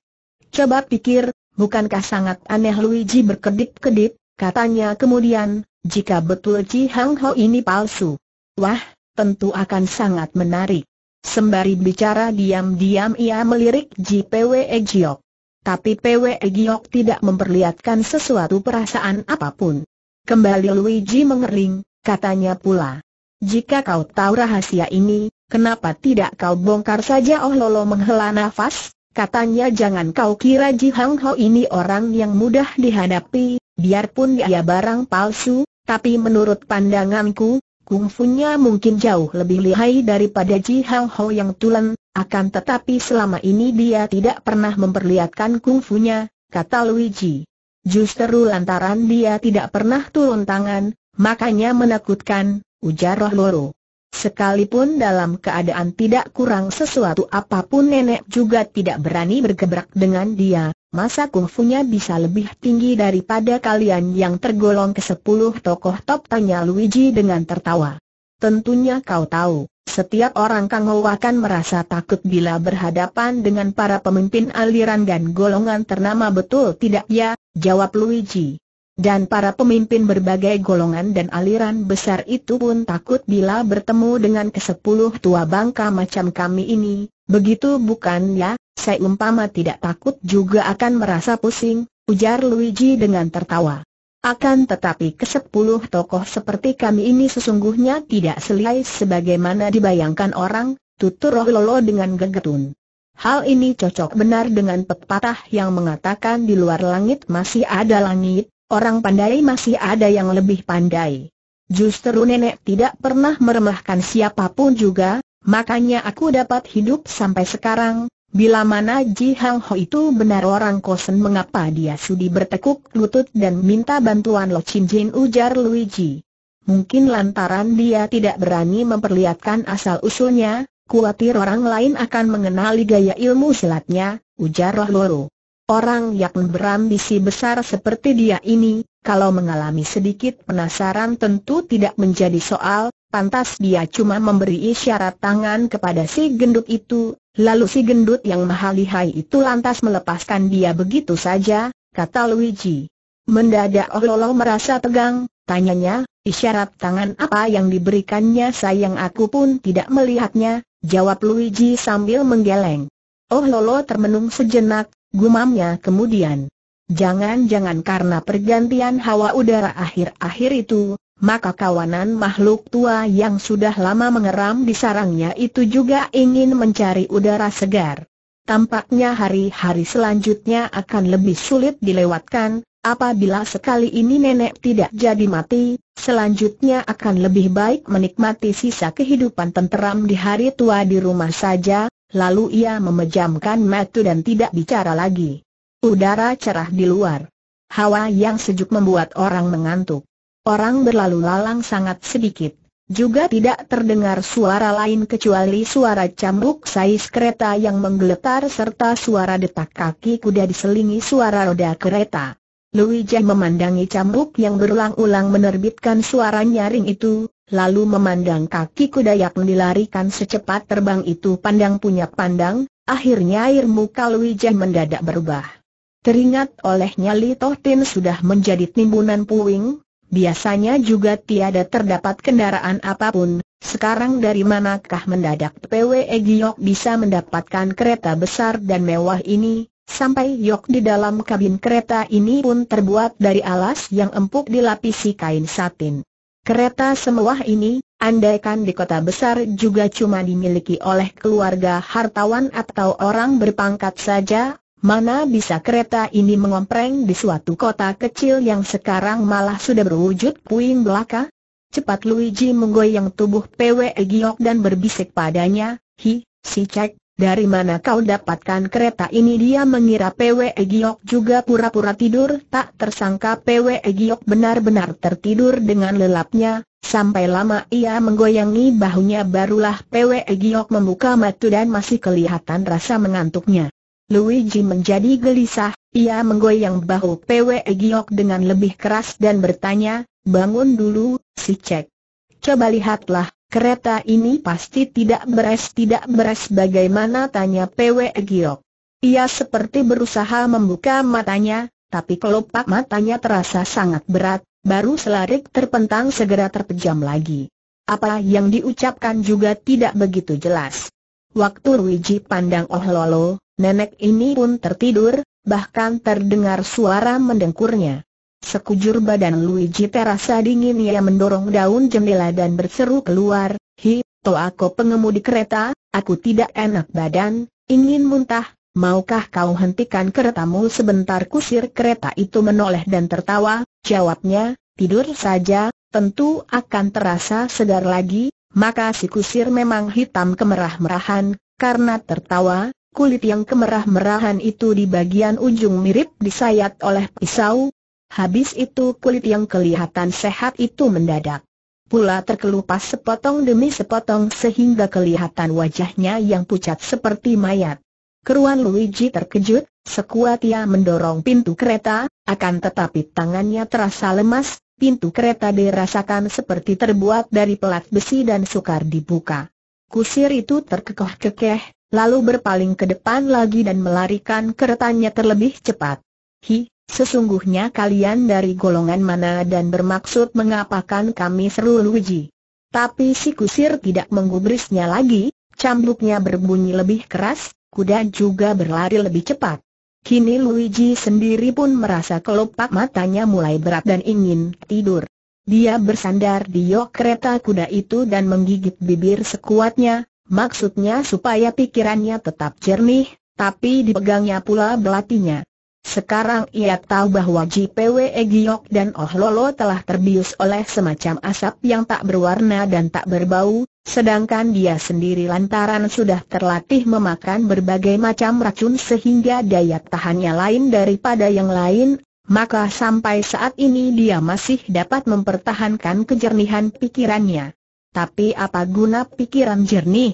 Coba pikir, bukankah sangat aneh Luigi berkedip-kedip, katanya kemudian, jika betul Ji Hang Ho ini palsu. Wah, tentu akan sangat menarik. Sembari bicara diam-diam ia melirik Ji Pwe Giok. Tapi Pwe Giok tidak memperlihatkan sesuatu perasaan apapun. Kembali Luigi mengering, katanya pula. Jika kau tahu rahasia ini, kenapa tidak kau bongkar saja Oh Lolo menghela nafas? Katanya jangan kau kira Ji Hang Ho ini orang yang mudah dihadapi, biarpun dia barang palsu, tapi menurut pandanganku, Kungfunya mungkin jauh lebih lihai daripada Ji Hang Ho yang tulen, akan tetapi selama ini dia tidak pernah memperlihatkan kungfunya, kata Luigi. Justru lantaran dia tidak pernah turun tangan, makanya menakutkan, ujar Roh Loro. Sekalipun dalam keadaan tidak kurang sesuatu apapun nenek juga tidak berani bergebrak dengan dia, masa kungfunya bisa lebih tinggi daripada kalian yang tergolong ke sepuluh tokoh top tanya Luigi dengan tertawa. Tentunya kau tahu, setiap orang Kangou akan merasa takut bila berhadapan dengan para pemimpin aliran dan golongan ternama betul tidak ya, jawab Luigi. Dan para pemimpin berbagai golongan dan aliran besar itu pun takut bila bertemu dengan kesepuluh tua bangka macam kami ini, Begitu bukan ya? saya umpama tidak takut juga akan merasa pusing, ujar Luigi dengan tertawa. Akan tetapi kesepuluh tokoh seperti kami ini sesungguhnya tidak selai sebagaimana dibayangkan orang, tutur lolo dengan gegetun. Hal ini cocok benar dengan pepatah yang mengatakan di luar langit masih ada langit, orang pandai masih ada yang lebih pandai. Justru nenek tidak pernah meremahkan siapapun juga, Makanya aku dapat hidup sampai sekarang, bila mana Ji Hang Ho itu benar orang kosen mengapa dia sudi bertekuk lutut dan minta bantuan Lo Chin Jin ujar Luigi. Mungkin lantaran dia tidak berani memperlihatkan asal-usulnya, kuatir orang lain akan mengenali gaya ilmu silatnya, ujar Loh Loro. Orang yang berambisi besar seperti dia ini, kalau mengalami sedikit penasaran tentu tidak menjadi soal, Pantas dia cuma memberi isyarat tangan kepada si gendut itu, lalu si gendut yang maha lihai itu lantas melepaskan dia begitu saja, kata Luigi. Mendadak Oh Lolo merasa tegang, tanyanya, isyarat tangan apa yang diberikannya sayang aku pun tidak melihatnya, jawab Luigi sambil menggeleng. Oh Lolo termenung sejenak, gumamnya kemudian. Jangan-jangan karena pergantian hawa udara akhir-akhir itu, maka kawanan makhluk tua yang sudah lama mengeram di sarangnya itu juga ingin mencari udara segar. Tampaknya hari-hari selanjutnya akan lebih sulit dilewatkan, apabila sekali ini nenek tidak jadi mati, selanjutnya akan lebih baik menikmati sisa kehidupan tenteram di hari tua di rumah saja, lalu ia memejamkan mata dan tidak bicara lagi. Udara cerah di luar. Hawa yang sejuk membuat orang mengantuk. Orang berlalu lalang sangat sedikit. Juga tidak terdengar suara lain kecuali suara cambuk sais kereta yang menggeletar serta suara detak kaki kuda diselingi suara roda kereta. Luija memandangi cambuk yang berulang-ulang menerbitkan suara nyaring itu, lalu memandang kaki kuda yang dilarikan secepat terbang itu pandang punya pandang, akhirnya air muka Luija mendadak berubah. Teringat olehnya Li Toh Tin sudah menjadi timbunan puing, Biasanya juga tiada terdapat kendaraan apapun, sekarang dari manakah mendadak PWE Giok bisa mendapatkan kereta besar dan mewah ini, sampai Yok di dalam kabin kereta ini pun terbuat dari alas yang empuk dilapisi kain satin. Kereta semewah ini, andaikan di kota besar juga cuma dimiliki oleh keluarga hartawan atau orang berpangkat saja, Mana bisa kereta ini mengompreng di suatu kota kecil yang sekarang malah sudah berwujud puing belaka? Cepat Luigi menggoyang tubuh PW Giok dan berbisik padanya, Hi, si cek, dari mana kau dapatkan kereta ini? Dia mengira PW Giok juga pura-pura tidur, tak tersangka PW Giok benar-benar tertidur dengan lelapnya, Sampai lama ia menggoyangi bahunya barulah PW Giok membuka matu dan masih kelihatan rasa mengantuknya. Luigi menjadi gelisah, ia menggoyang bahu PW Giok dengan lebih keras dan bertanya, bangun dulu, si cek. Coba lihatlah, kereta ini pasti tidak beres tidak beres bagaimana tanya PW Giok. Ia seperti berusaha membuka matanya, tapi kelopak matanya terasa sangat berat, baru selarik terpentang segera terpejam lagi. Apa yang diucapkan juga tidak begitu jelas. Waktu Luigi pandang Oh Lolo, Nenek ini pun tertidur, bahkan terdengar suara mendengkurnya. Sekujur badan Luigi terasa dingin ia mendorong daun jendela dan berseru keluar, Hi, to aku pengemudi kereta, aku tidak enak badan, ingin muntah, maukah kau hentikan keretamu sebentar kusir kereta itu menoleh dan tertawa, jawabnya, tidur saja, tentu akan terasa segar lagi, maka si kusir memang hitam kemerah-merahan, karena tertawa, Kulit yang kemerah-merahan itu di bagian ujung mirip disayat oleh pisau. Habis itu kulit yang kelihatan sehat itu mendadak. Pula terkelupas sepotong demi sepotong sehingga kelihatan wajahnya yang pucat seperti mayat. Keruan Luigi terkejut, sekuat ia mendorong pintu kereta, akan tetapi tangannya terasa lemas, pintu kereta dirasakan seperti terbuat dari pelat besi dan sukar dibuka. Kusir itu terkekeh-kekeh, lalu berpaling ke depan lagi dan melarikan keretanya terlebih cepat. Hi, sesungguhnya kalian dari golongan mana dan bermaksud mengapakan kami seru Luigi. Tapi si kusir tidak menggubrisnya lagi, cambuknya berbunyi lebih keras, kuda juga berlari lebih cepat. Kini Luigi sendiri pun merasa kelopak matanya mulai berat dan ingin tidur. Dia bersandar di yok kereta kuda itu dan menggigit bibir sekuatnya, Maksudnya supaya pikirannya tetap jernih, tapi dipegangnya pula belatinya. Sekarang ia tahu bahwa JPW Egiok dan Oh Lolo telah terbius oleh semacam asap yang tak berwarna dan tak berbau, sedangkan dia sendiri lantaran sudah terlatih memakan berbagai macam racun sehingga daya tahannya lain daripada yang lain, maka sampai saat ini dia masih dapat mempertahankan kejernihan pikirannya. Tapi apa guna pikiran jernih?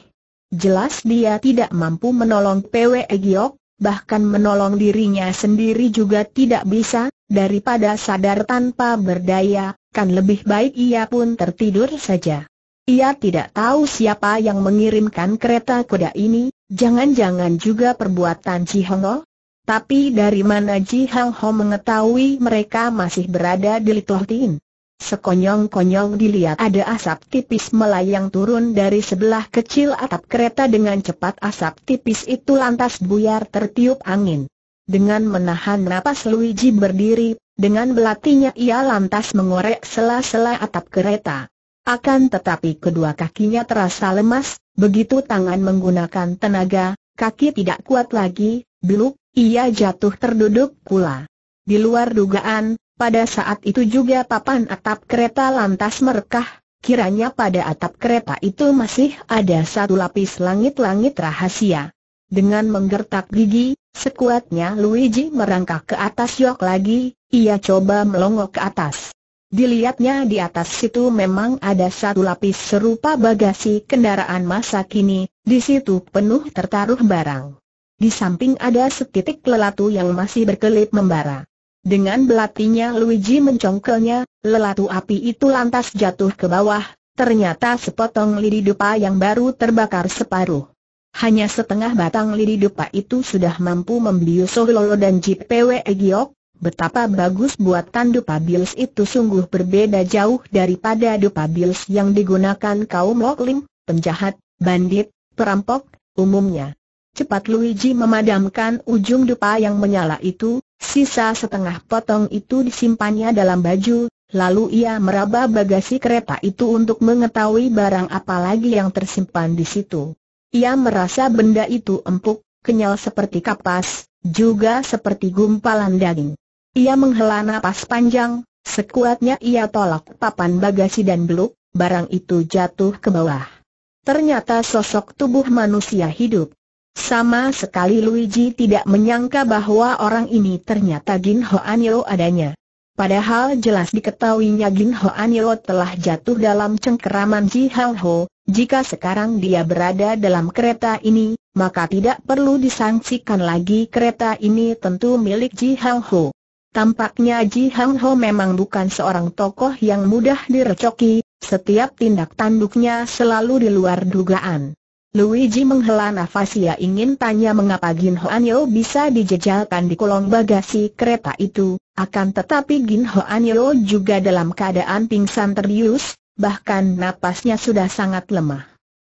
Jelas dia tidak mampu menolong PW Giok, bahkan menolong dirinya sendiri juga tidak bisa, daripada sadar tanpa berdaya, kan lebih baik ia pun tertidur saja. Ia tidak tahu siapa yang mengirimkan kereta kuda ini, jangan-jangan juga perbuatan Ji Hongo. Oh. Tapi dari mana Ji Hang oh mengetahui mereka masih berada di Little Tin? Sekonyong-konyong dilihat ada asap tipis melayang turun dari sebelah kecil atap kereta dengan cepat asap tipis itu lantas buyar tertiup angin. Dengan menahan napas Luigi berdiri, dengan belatinya ia lantas mengorek sela-sela atap kereta. Akan tetapi kedua kakinya terasa lemas, begitu tangan menggunakan tenaga, kaki tidak kuat lagi, biluk, ia jatuh terduduk pula. Di luar dugaan, pada saat itu juga papan atap kereta lantas merekah, kiranya pada atap kereta itu masih ada satu lapis langit-langit rahasia. Dengan menggertak gigi, sekuatnya Luigi merangkak ke atas yok lagi, ia coba melongok ke atas. Dilihatnya di atas situ memang ada satu lapis serupa bagasi kendaraan masa kini, di situ penuh tertaruh barang. Di samping ada setitik lelatu yang masih berkelip membara. Dengan belatinya Luigi mencongkelnya, lelatu api itu lantas jatuh ke bawah, ternyata sepotong lidi dupa yang baru terbakar separuh. Hanya setengah batang lidi dupa itu sudah mampu membius Sohlolo dan JPW Egyok. betapa bagus buatan dupa bils itu sungguh berbeda jauh daripada dupa bils yang digunakan kaum loklim, penjahat, bandit, perampok, umumnya. Cepat Luigi memadamkan ujung dupa yang menyala itu, Sisa setengah potong itu disimpannya dalam baju, lalu ia meraba bagasi kereta itu untuk mengetahui barang apa lagi yang tersimpan di situ. Ia merasa benda itu empuk, kenyal seperti kapas, juga seperti gumpalan daging. Ia menghela napas panjang, sekuatnya ia tolak papan bagasi dan beluk, barang itu jatuh ke bawah. Ternyata sosok tubuh manusia hidup. Sama sekali Luigi tidak menyangka bahwa orang ini ternyata Gin Hoanyo adanya. Padahal jelas diketahuinya Gin Hoanyo telah jatuh dalam cengkeraman Ji Hang Ho, jika sekarang dia berada dalam kereta ini, maka tidak perlu disangsikan lagi kereta ini tentu milik Ji Hang Ho. Tampaknya Ji Hang Ho memang bukan seorang tokoh yang mudah direcoki, setiap tindak tanduknya selalu di luar dugaan. Luigi menghela nafas ia ingin tanya mengapa Gin Hoanyo bisa dijejalkan di kolong bagasi kereta itu, akan tetapi Gin Hoanyo juga dalam keadaan pingsan terbius, bahkan napasnya sudah sangat lemah.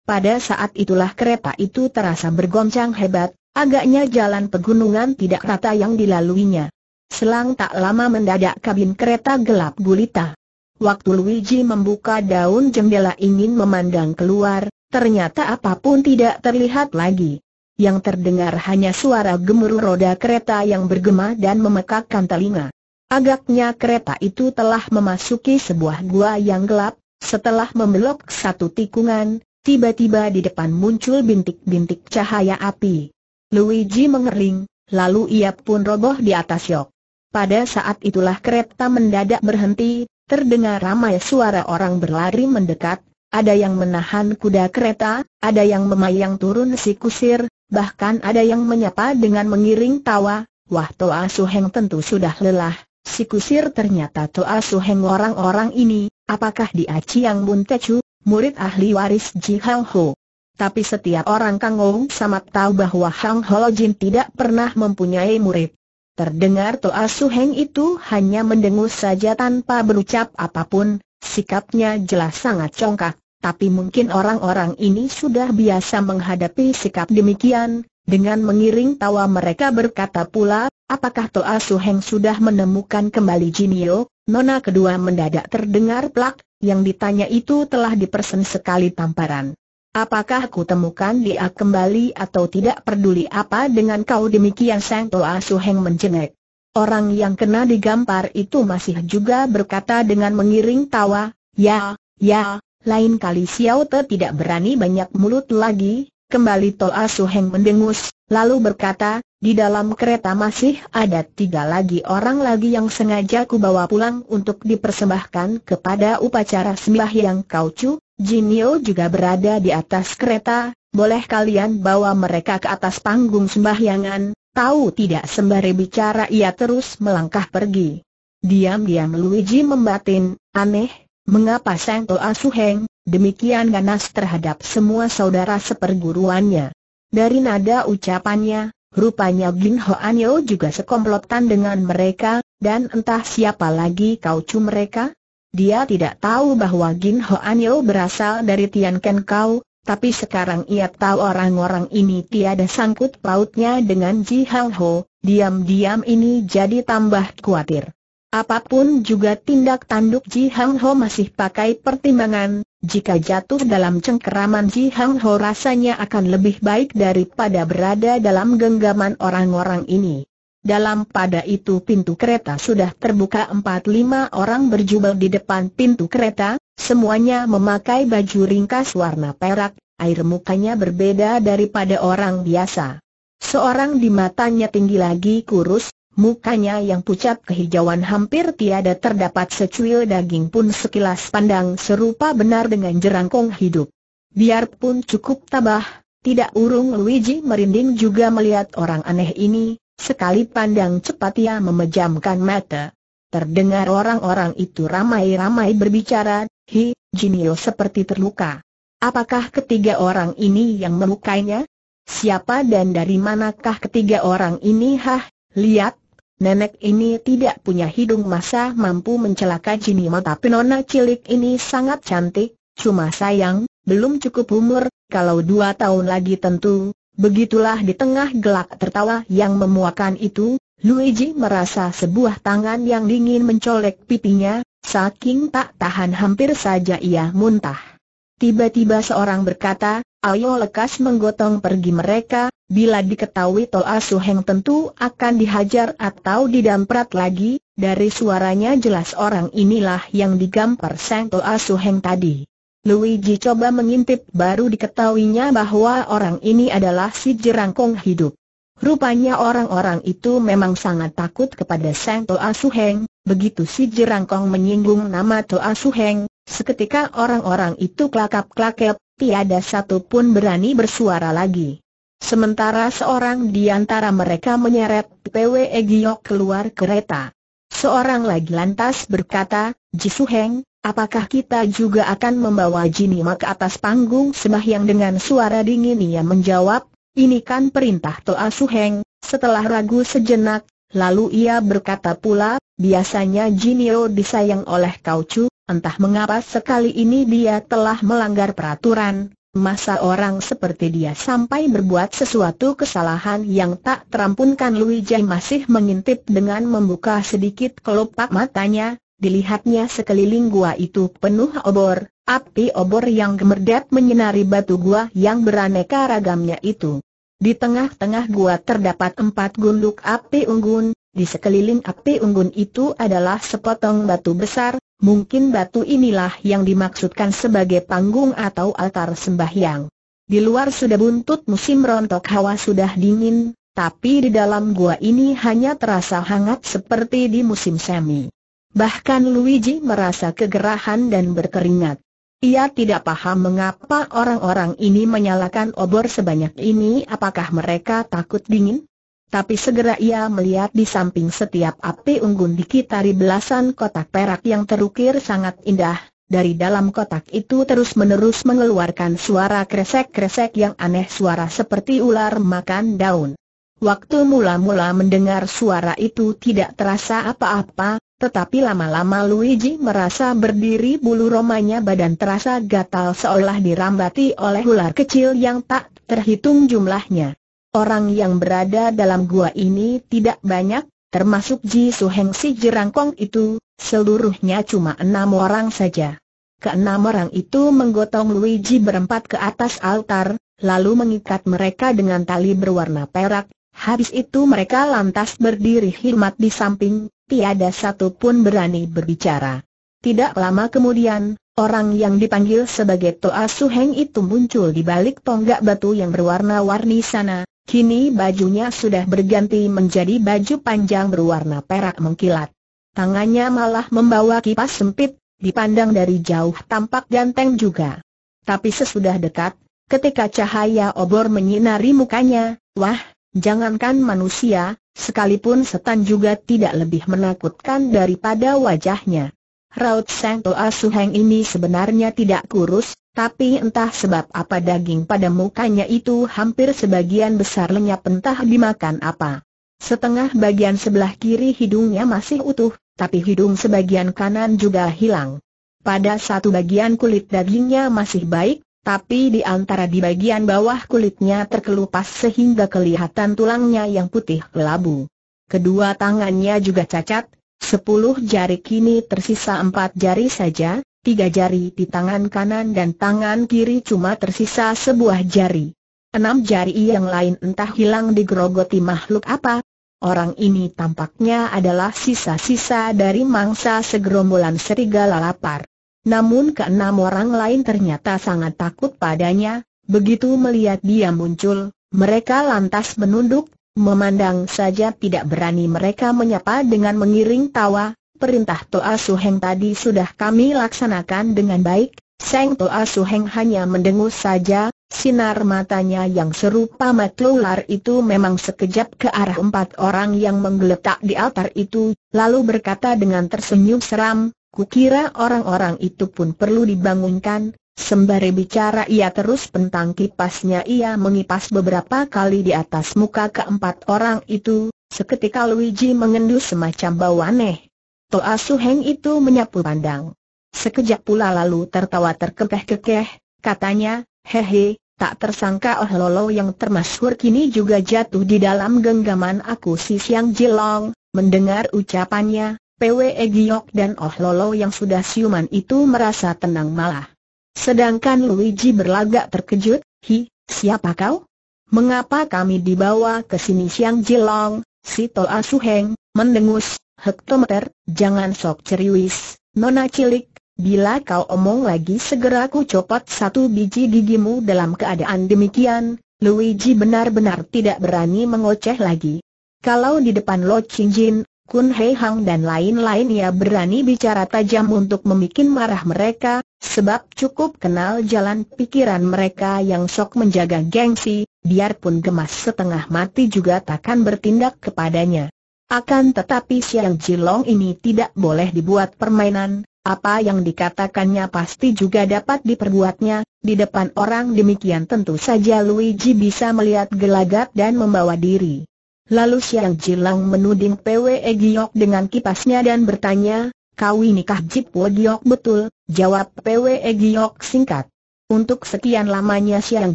Pada saat itulah kereta itu terasa bergoncang hebat, agaknya jalan pegunungan tidak rata yang dilaluinya. Selang tak lama mendadak kabin kereta gelap gulita. Waktu Luigi membuka daun jendela ingin memandang keluar, ternyata apapun tidak terlihat lagi. Yang terdengar hanya suara gemuruh roda kereta yang bergema dan memekakkan telinga. Agaknya kereta itu telah memasuki sebuah gua yang gelap, setelah membelok satu tikungan, tiba-tiba di depan muncul bintik-bintik cahaya api. Luigi mengering, lalu ia pun roboh di atas yok. Pada saat itulah kereta mendadak berhenti, terdengar ramai suara orang berlari mendekat, ada yang menahan kuda kereta, ada yang memayang turun si kusir, bahkan ada yang menyapa dengan mengiring tawa, wah Toa Suheng tentu sudah lelah. Si kusir ternyata Toa Suheng orang-orang ini, apakah dia Chiang Bun Chu, murid ahli waris Ji Hang Ho? Tapi setiap orang Kang Ong sama tahu bahwa Hang Ho Jin tidak pernah mempunyai murid. Terdengar Toa Suheng itu hanya mendengus saja tanpa berucap apapun, sikapnya jelas sangat congkak tapi mungkin orang-orang ini sudah biasa menghadapi sikap demikian, dengan mengiring tawa mereka berkata pula, apakah Toa Heng sudah menemukan kembali Jinio, nona kedua mendadak terdengar plak, yang ditanya itu telah dipersen sekali tamparan. Apakah aku temukan dia kembali atau tidak peduli apa dengan kau demikian Sang Toa Heng menjengek. Orang yang kena digampar itu masih juga berkata dengan mengiring tawa, ya, ya, lain kali Xiao Te tidak berani banyak mulut lagi, kembali Tol Su Heng mendengus, lalu berkata, di dalam kereta masih ada tiga lagi orang lagi yang sengaja ku bawa pulang untuk dipersembahkan kepada upacara sembah yang kau cu. Jinio juga berada di atas kereta, boleh kalian bawa mereka ke atas panggung sembahyangan, tahu tidak sembari bicara ia terus melangkah pergi. Diam-diam Luigi membatin, aneh, Mengapa Sang Toa Heng, demikian ganas terhadap semua saudara seperguruannya? Dari nada ucapannya, rupanya Gin An Yeo juga sekomplotan dengan mereka, dan entah siapa lagi kau cu mereka? Dia tidak tahu bahwa Gin An Yeo berasal dari Tian Ken Kau, tapi sekarang ia tahu orang-orang ini tiada sangkut pautnya dengan Ji Hang Ho, diam-diam ini jadi tambah khawatir. Apapun juga tindak tanduk Ji Hang Ho masih pakai pertimbangan, jika jatuh dalam cengkeraman Ji Hang Ho rasanya akan lebih baik daripada berada dalam genggaman orang-orang ini. Dalam pada itu pintu kereta sudah terbuka empat lima orang berjubel di depan pintu kereta, semuanya memakai baju ringkas warna perak, air mukanya berbeda daripada orang biasa. Seorang di matanya tinggi lagi kurus, Mukanya yang pucat kehijauan hampir tiada terdapat secuil daging pun sekilas pandang serupa benar dengan jerangkong hidup. Biarpun cukup tabah, tidak urung Luigi merinding juga melihat orang aneh ini, sekali pandang cepat ia memejamkan mata. Terdengar orang-orang itu ramai-ramai berbicara, hi, Jinio seperti terluka. Apakah ketiga orang ini yang melukainya? Siapa dan dari manakah ketiga orang ini? Hah, Lihat, nenek ini tidak punya hidung masa mampu mencelakai cini mata penona cilik ini sangat cantik, cuma sayang, belum cukup umur, kalau dua tahun lagi tentu, begitulah di tengah gelak tertawa yang memuakan itu, Luigi merasa sebuah tangan yang dingin mencolek pipinya, saking tak tahan hampir saja ia muntah. Tiba-tiba seorang berkata, Ayo lekas menggotong pergi mereka, bila diketahui Toa Heng tentu akan dihajar atau didamprat lagi, dari suaranya jelas orang inilah yang digampar Sang Toa Heng tadi. Luigi coba mengintip baru diketahuinya bahwa orang ini adalah si jerangkong hidup. Rupanya orang-orang itu memang sangat takut kepada Sang Toa Heng. begitu si jerangkong menyinggung nama Toa Heng, seketika orang-orang itu kelakap-kelakap tiada satu pun berani bersuara lagi. Sementara seorang di antara mereka menyeret Pwe Egyok keluar kereta. Seorang lagi lantas berkata, Jisu Heng, apakah kita juga akan membawa Jinima ke atas panggung sembahyang dengan suara dingin ia menjawab, ini kan perintah Toa Su Heng, setelah ragu sejenak, lalu ia berkata pula, biasanya Jinio disayang oleh Kau Chu, Entah mengapa sekali ini dia telah melanggar peraturan, masa orang seperti dia sampai berbuat sesuatu kesalahan yang tak terampunkan Luijai masih mengintip dengan membuka sedikit kelopak matanya, dilihatnya sekeliling gua itu penuh obor, api obor yang gemerdap menyinari batu gua yang beraneka ragamnya itu. Di tengah-tengah gua terdapat empat gunduk api unggun, di sekeliling api unggun itu adalah sepotong batu besar, Mungkin batu inilah yang dimaksudkan sebagai panggung atau altar sembahyang. Di luar sudah buntut musim rontok hawa sudah dingin, tapi di dalam gua ini hanya terasa hangat seperti di musim semi. Bahkan Luigi merasa kegerahan dan berkeringat. Ia tidak paham mengapa orang-orang ini menyalakan obor sebanyak ini apakah mereka takut dingin? Tapi segera ia melihat di samping setiap api unggun dikitari belasan kotak perak yang terukir sangat indah, dari dalam kotak itu terus-menerus mengeluarkan suara kresek-kresek yang aneh suara seperti ular makan daun. Waktu mula-mula mendengar suara itu tidak terasa apa-apa, tetapi lama-lama Luigi merasa berdiri bulu romanya badan terasa gatal seolah dirambati oleh ular kecil yang tak terhitung jumlahnya. Orang yang berada dalam gua ini tidak banyak, termasuk Ji Su Heng si jerangkong itu, seluruhnya cuma enam orang saja. Keenam orang itu menggotong Luigi berempat ke atas altar, lalu mengikat mereka dengan tali berwarna perak, habis itu mereka lantas berdiri hikmat di samping, tiada satupun berani berbicara. Tidak lama kemudian, Orang yang dipanggil sebagai Toa Su Heng itu muncul di balik tonggak batu yang berwarna-warni sana, Kini bajunya sudah berganti menjadi baju panjang berwarna perak mengkilat. Tangannya malah membawa kipas sempit, dipandang dari jauh tampak ganteng juga. Tapi sesudah dekat, ketika cahaya obor menyinari mukanya, wah, jangankan manusia, sekalipun setan juga tidak lebih menakutkan daripada wajahnya. Raut Sang Toa Suheng ini sebenarnya tidak kurus, tapi entah sebab apa daging pada mukanya itu hampir sebagian besar lenyap entah dimakan apa. Setengah bagian sebelah kiri hidungnya masih utuh, tapi hidung sebagian kanan juga hilang. Pada satu bagian kulit dagingnya masih baik, tapi di antara di bagian bawah kulitnya terkelupas sehingga kelihatan tulangnya yang putih kelabu. Kedua tangannya juga cacat, sepuluh jari kini tersisa empat jari saja, tiga jari di tangan kanan dan tangan kiri cuma tersisa sebuah jari. Enam jari yang lain entah hilang di digerogoti makhluk apa. Orang ini tampaknya adalah sisa-sisa dari mangsa segerombolan serigala lapar. Namun keenam orang lain ternyata sangat takut padanya, begitu melihat dia muncul, mereka lantas menunduk, memandang saja tidak berani mereka menyapa dengan mengiring tawa, perintah Toa Suheng tadi sudah kami laksanakan dengan baik, Seng Toa Suheng hanya mendengus saja, sinar matanya yang serupa matlular itu memang sekejap ke arah empat orang yang menggeletak di altar itu, lalu berkata dengan tersenyum seram, Kukira orang-orang itu pun perlu dibangunkan, sembari bicara ia terus pentang kipasnya ia mengipas beberapa kali di atas muka keempat orang itu, seketika Luigi mengendus semacam bau aneh, Toa Suheng itu menyapu pandang. Sekejap pula lalu tertawa terkekeh-kekeh, katanya, hehe, tak tersangka Oh Lolo yang termasuk kini juga jatuh di dalam genggaman aku si Siang Jilong, mendengar ucapannya, PWE Giok dan Oh Lolo yang sudah siuman itu merasa tenang malah. Sedangkan Luigi berlagak terkejut, hi, siapa kau? Mengapa kami dibawa ke sini Siang Jilong, si Toa Suheng, mendengus, Hektometer, jangan sok ceriwis, nona cilik, bila kau omong lagi segera ku copot satu biji gigimu dalam keadaan demikian, Luigi benar-benar tidak berani mengoceh lagi. Kalau di depan Lo Jin, Kun Hei Hang dan lain-lain ia berani bicara tajam untuk memikin marah mereka, sebab cukup kenal jalan pikiran mereka yang sok menjaga gengsi, biarpun gemas setengah mati juga takkan bertindak kepadanya. Akan tetapi Siang Cilong ini tidak boleh dibuat permainan, apa yang dikatakannya pasti juga dapat diperbuatnya, di depan orang demikian tentu saja Luigi bisa melihat gelagat dan membawa diri. Lalu Siang cilong menuding PWE Giok dengan kipasnya dan bertanya, kau nikah Jipwo Giok betul? Jawab PWE Giok singkat. Untuk sekian lamanya Siang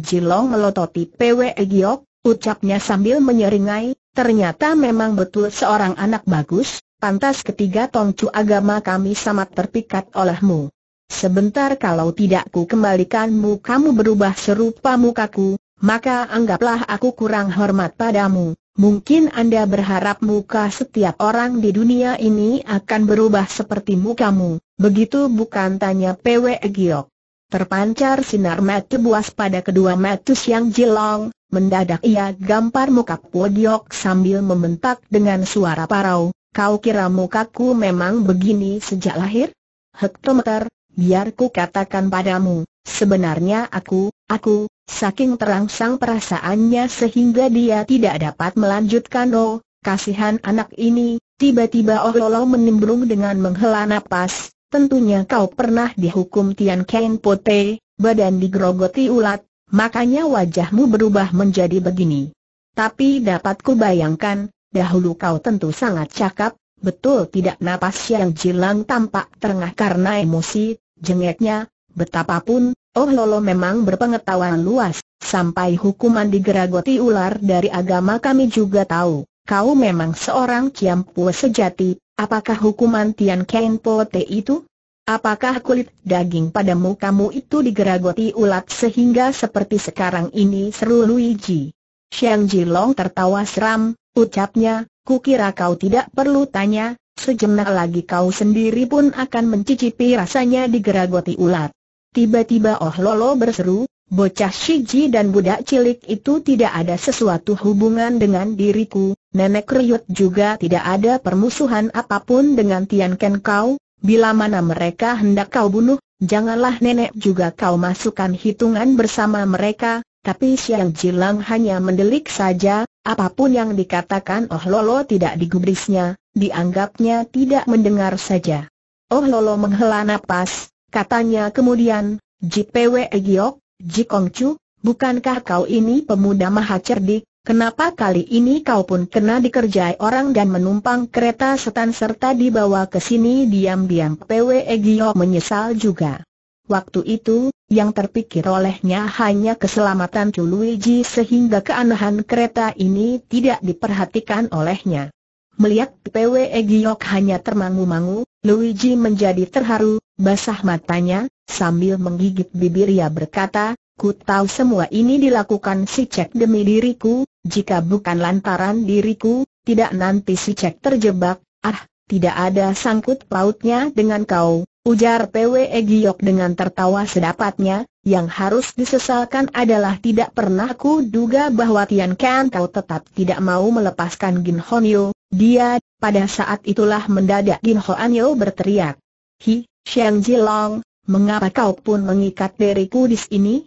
Cilong melototi PWE Giok, ucapnya sambil menyeringai, Ternyata memang betul seorang anak bagus, pantas ketiga tongcu agama kami sangat terpikat olehmu. Sebentar kalau tidak ku kembalikanmu kamu berubah serupa mukaku, maka anggaplah aku kurang hormat padamu. Mungkin Anda berharap muka setiap orang di dunia ini akan berubah seperti mukamu, begitu bukan tanya PW Giyok. Terpancar sinar mata buas pada kedua matus yang jelong, Mendadak ia gampar muka Podiok sambil membentak dengan suara parau, kau kira mukaku memang begini sejak lahir? Hektometer, biar ku katakan padamu, sebenarnya aku, aku, saking terangsang perasaannya sehingga dia tidak dapat melanjutkan oh, kasihan anak ini, tiba-tiba Oh Lolo menimbrung dengan menghela napas, tentunya kau pernah dihukum Tian Kain Pote, badan digrogoti ulat, makanya wajahmu berubah menjadi begini. Tapi dapat bayangkan, dahulu kau tentu sangat cakap, betul tidak napas yang jilang tampak terengah karena emosi, jengeknya, betapapun, Oh Lolo memang berpengetahuan luas, sampai hukuman digeragoti ular dari agama kami juga tahu. Kau memang seorang Kiampu sejati, apakah hukuman Tian Kenpo Te itu? Apakah kulit daging padamu kamu itu digeragoti ulat sehingga seperti sekarang ini seru Luigi? Xiang Jilong tertawa seram, ucapnya, kukira kau tidak perlu tanya, sejenak lagi kau sendiri pun akan mencicipi rasanya digeragoti ulat. Tiba-tiba Oh Lolo berseru, bocah Shiji dan budak cilik itu tidak ada sesuatu hubungan dengan diriku, nenek Ryut juga tidak ada permusuhan apapun dengan Tian Ken kau, Bila mana mereka hendak kau bunuh, janganlah nenek juga kau masukkan hitungan bersama mereka, tapi Siang Jilang hanya mendelik saja, apapun yang dikatakan Oh Lolo tidak digubrisnya, dianggapnya tidak mendengar saja. Oh Lolo menghela nafas, katanya kemudian, JPW Giok, Ji Kongcu, bukankah kau ini pemuda maha cerdik, Kenapa kali ini kau pun kena dikerjai orang dan menumpang kereta setan serta dibawa ke sini diam-diam PW Egyok menyesal juga. Waktu itu, yang terpikir olehnya hanya keselamatan Luigi sehingga keanehan kereta ini tidak diperhatikan olehnya. Melihat PW Egyok hanya termangu-mangu, Luigi menjadi terharu, basah matanya, sambil menggigit bibir ia berkata, Ku tahu semua ini dilakukan si Cek demi diriku, jika bukan lantaran diriku, tidak nanti si Cek terjebak, ah, tidak ada sangkut pautnya dengan kau, ujar PW Giyok dengan tertawa sedapatnya, yang harus disesalkan adalah tidak pernah ku duga bahwa Tian Kan kau tetap tidak mau melepaskan Gin Hon Yo, dia, pada saat itulah mendadak Gin Hon Yo berteriak. Hi, Xiang Jilong, mengapa kau pun mengikat diriku di sini?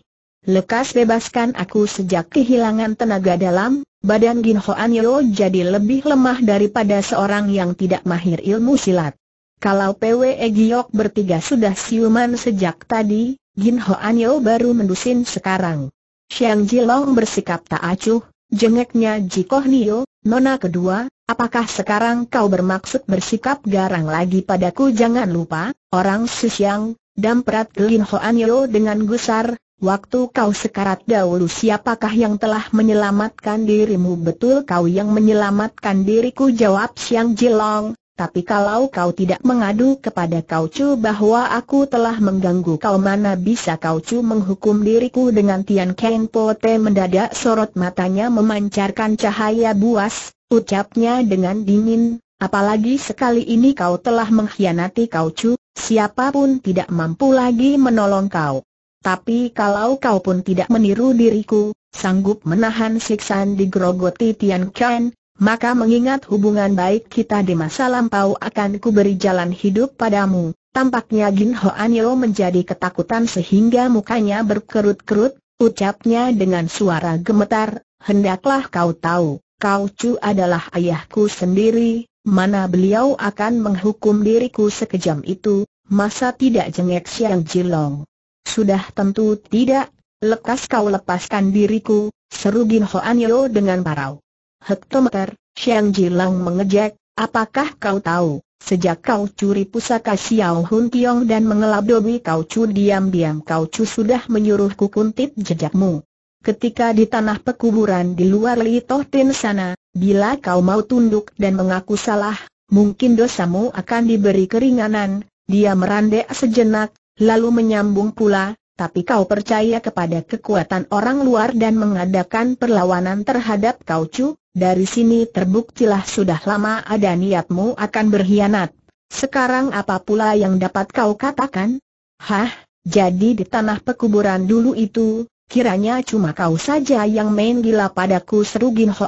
Lekas bebaskan aku sejak kehilangan tenaga dalam, badan Gin Hoan jadi lebih lemah daripada seorang yang tidak mahir ilmu silat. Kalau PW e Giok bertiga sudah siuman sejak tadi, Gin Hoan baru mendusin sekarang. Xiang Jilong bersikap tak acuh, jengeknya Jikoh Nio, nona kedua, apakah sekarang kau bermaksud bersikap garang lagi padaku jangan lupa, orang Sisyang, damprat Lin Hoan Yo dengan gusar, Waktu kau sekarat dahulu siapakah yang telah menyelamatkan dirimu betul kau yang menyelamatkan diriku jawab Siang Jilong, tapi kalau kau tidak mengadu kepada kau cu bahwa aku telah mengganggu kau mana bisa kau cu menghukum diriku dengan Tian Ken Po Te mendadak sorot matanya memancarkan cahaya buas, ucapnya dengan dingin, apalagi sekali ini kau telah mengkhianati kau cu, siapapun tidak mampu lagi menolong kau. Tapi kalau kau pun tidak meniru diriku, sanggup menahan siksaan grogoti Tian Kan, maka mengingat hubungan baik kita di masa lampau akan beri jalan hidup padamu. Tampaknya Jin Ho Anio menjadi ketakutan sehingga mukanya berkerut-kerut, ucapnya dengan suara gemetar, hendaklah kau tahu, kau cu adalah ayahku sendiri, mana beliau akan menghukum diriku sekejam itu, masa tidak jengek siang jilong. Sudah tentu tidak, lekas kau lepaskan diriku, seru Gin An Yo dengan parau. Hektometer, Xiang Jilang mengejek, apakah kau tahu, sejak kau curi pusaka Xiao Hun Tiong dan dobi kau cu diam-diam kau cu sudah menyuruhku kuntit jejakmu. Ketika di tanah pekuburan di luar Li Toh Tin sana, bila kau mau tunduk dan mengaku salah, mungkin dosamu akan diberi keringanan. Dia merandek sejenak, Lalu menyambung pula, tapi kau percaya kepada kekuatan orang luar dan mengadakan perlawanan terhadap kau cu, dari sini terbuktilah sudah lama ada niatmu akan berkhianat. Sekarang apa pula yang dapat kau katakan? Hah, jadi di tanah pekuburan dulu itu, kiranya cuma kau saja yang main gila padaku seru Gin Ho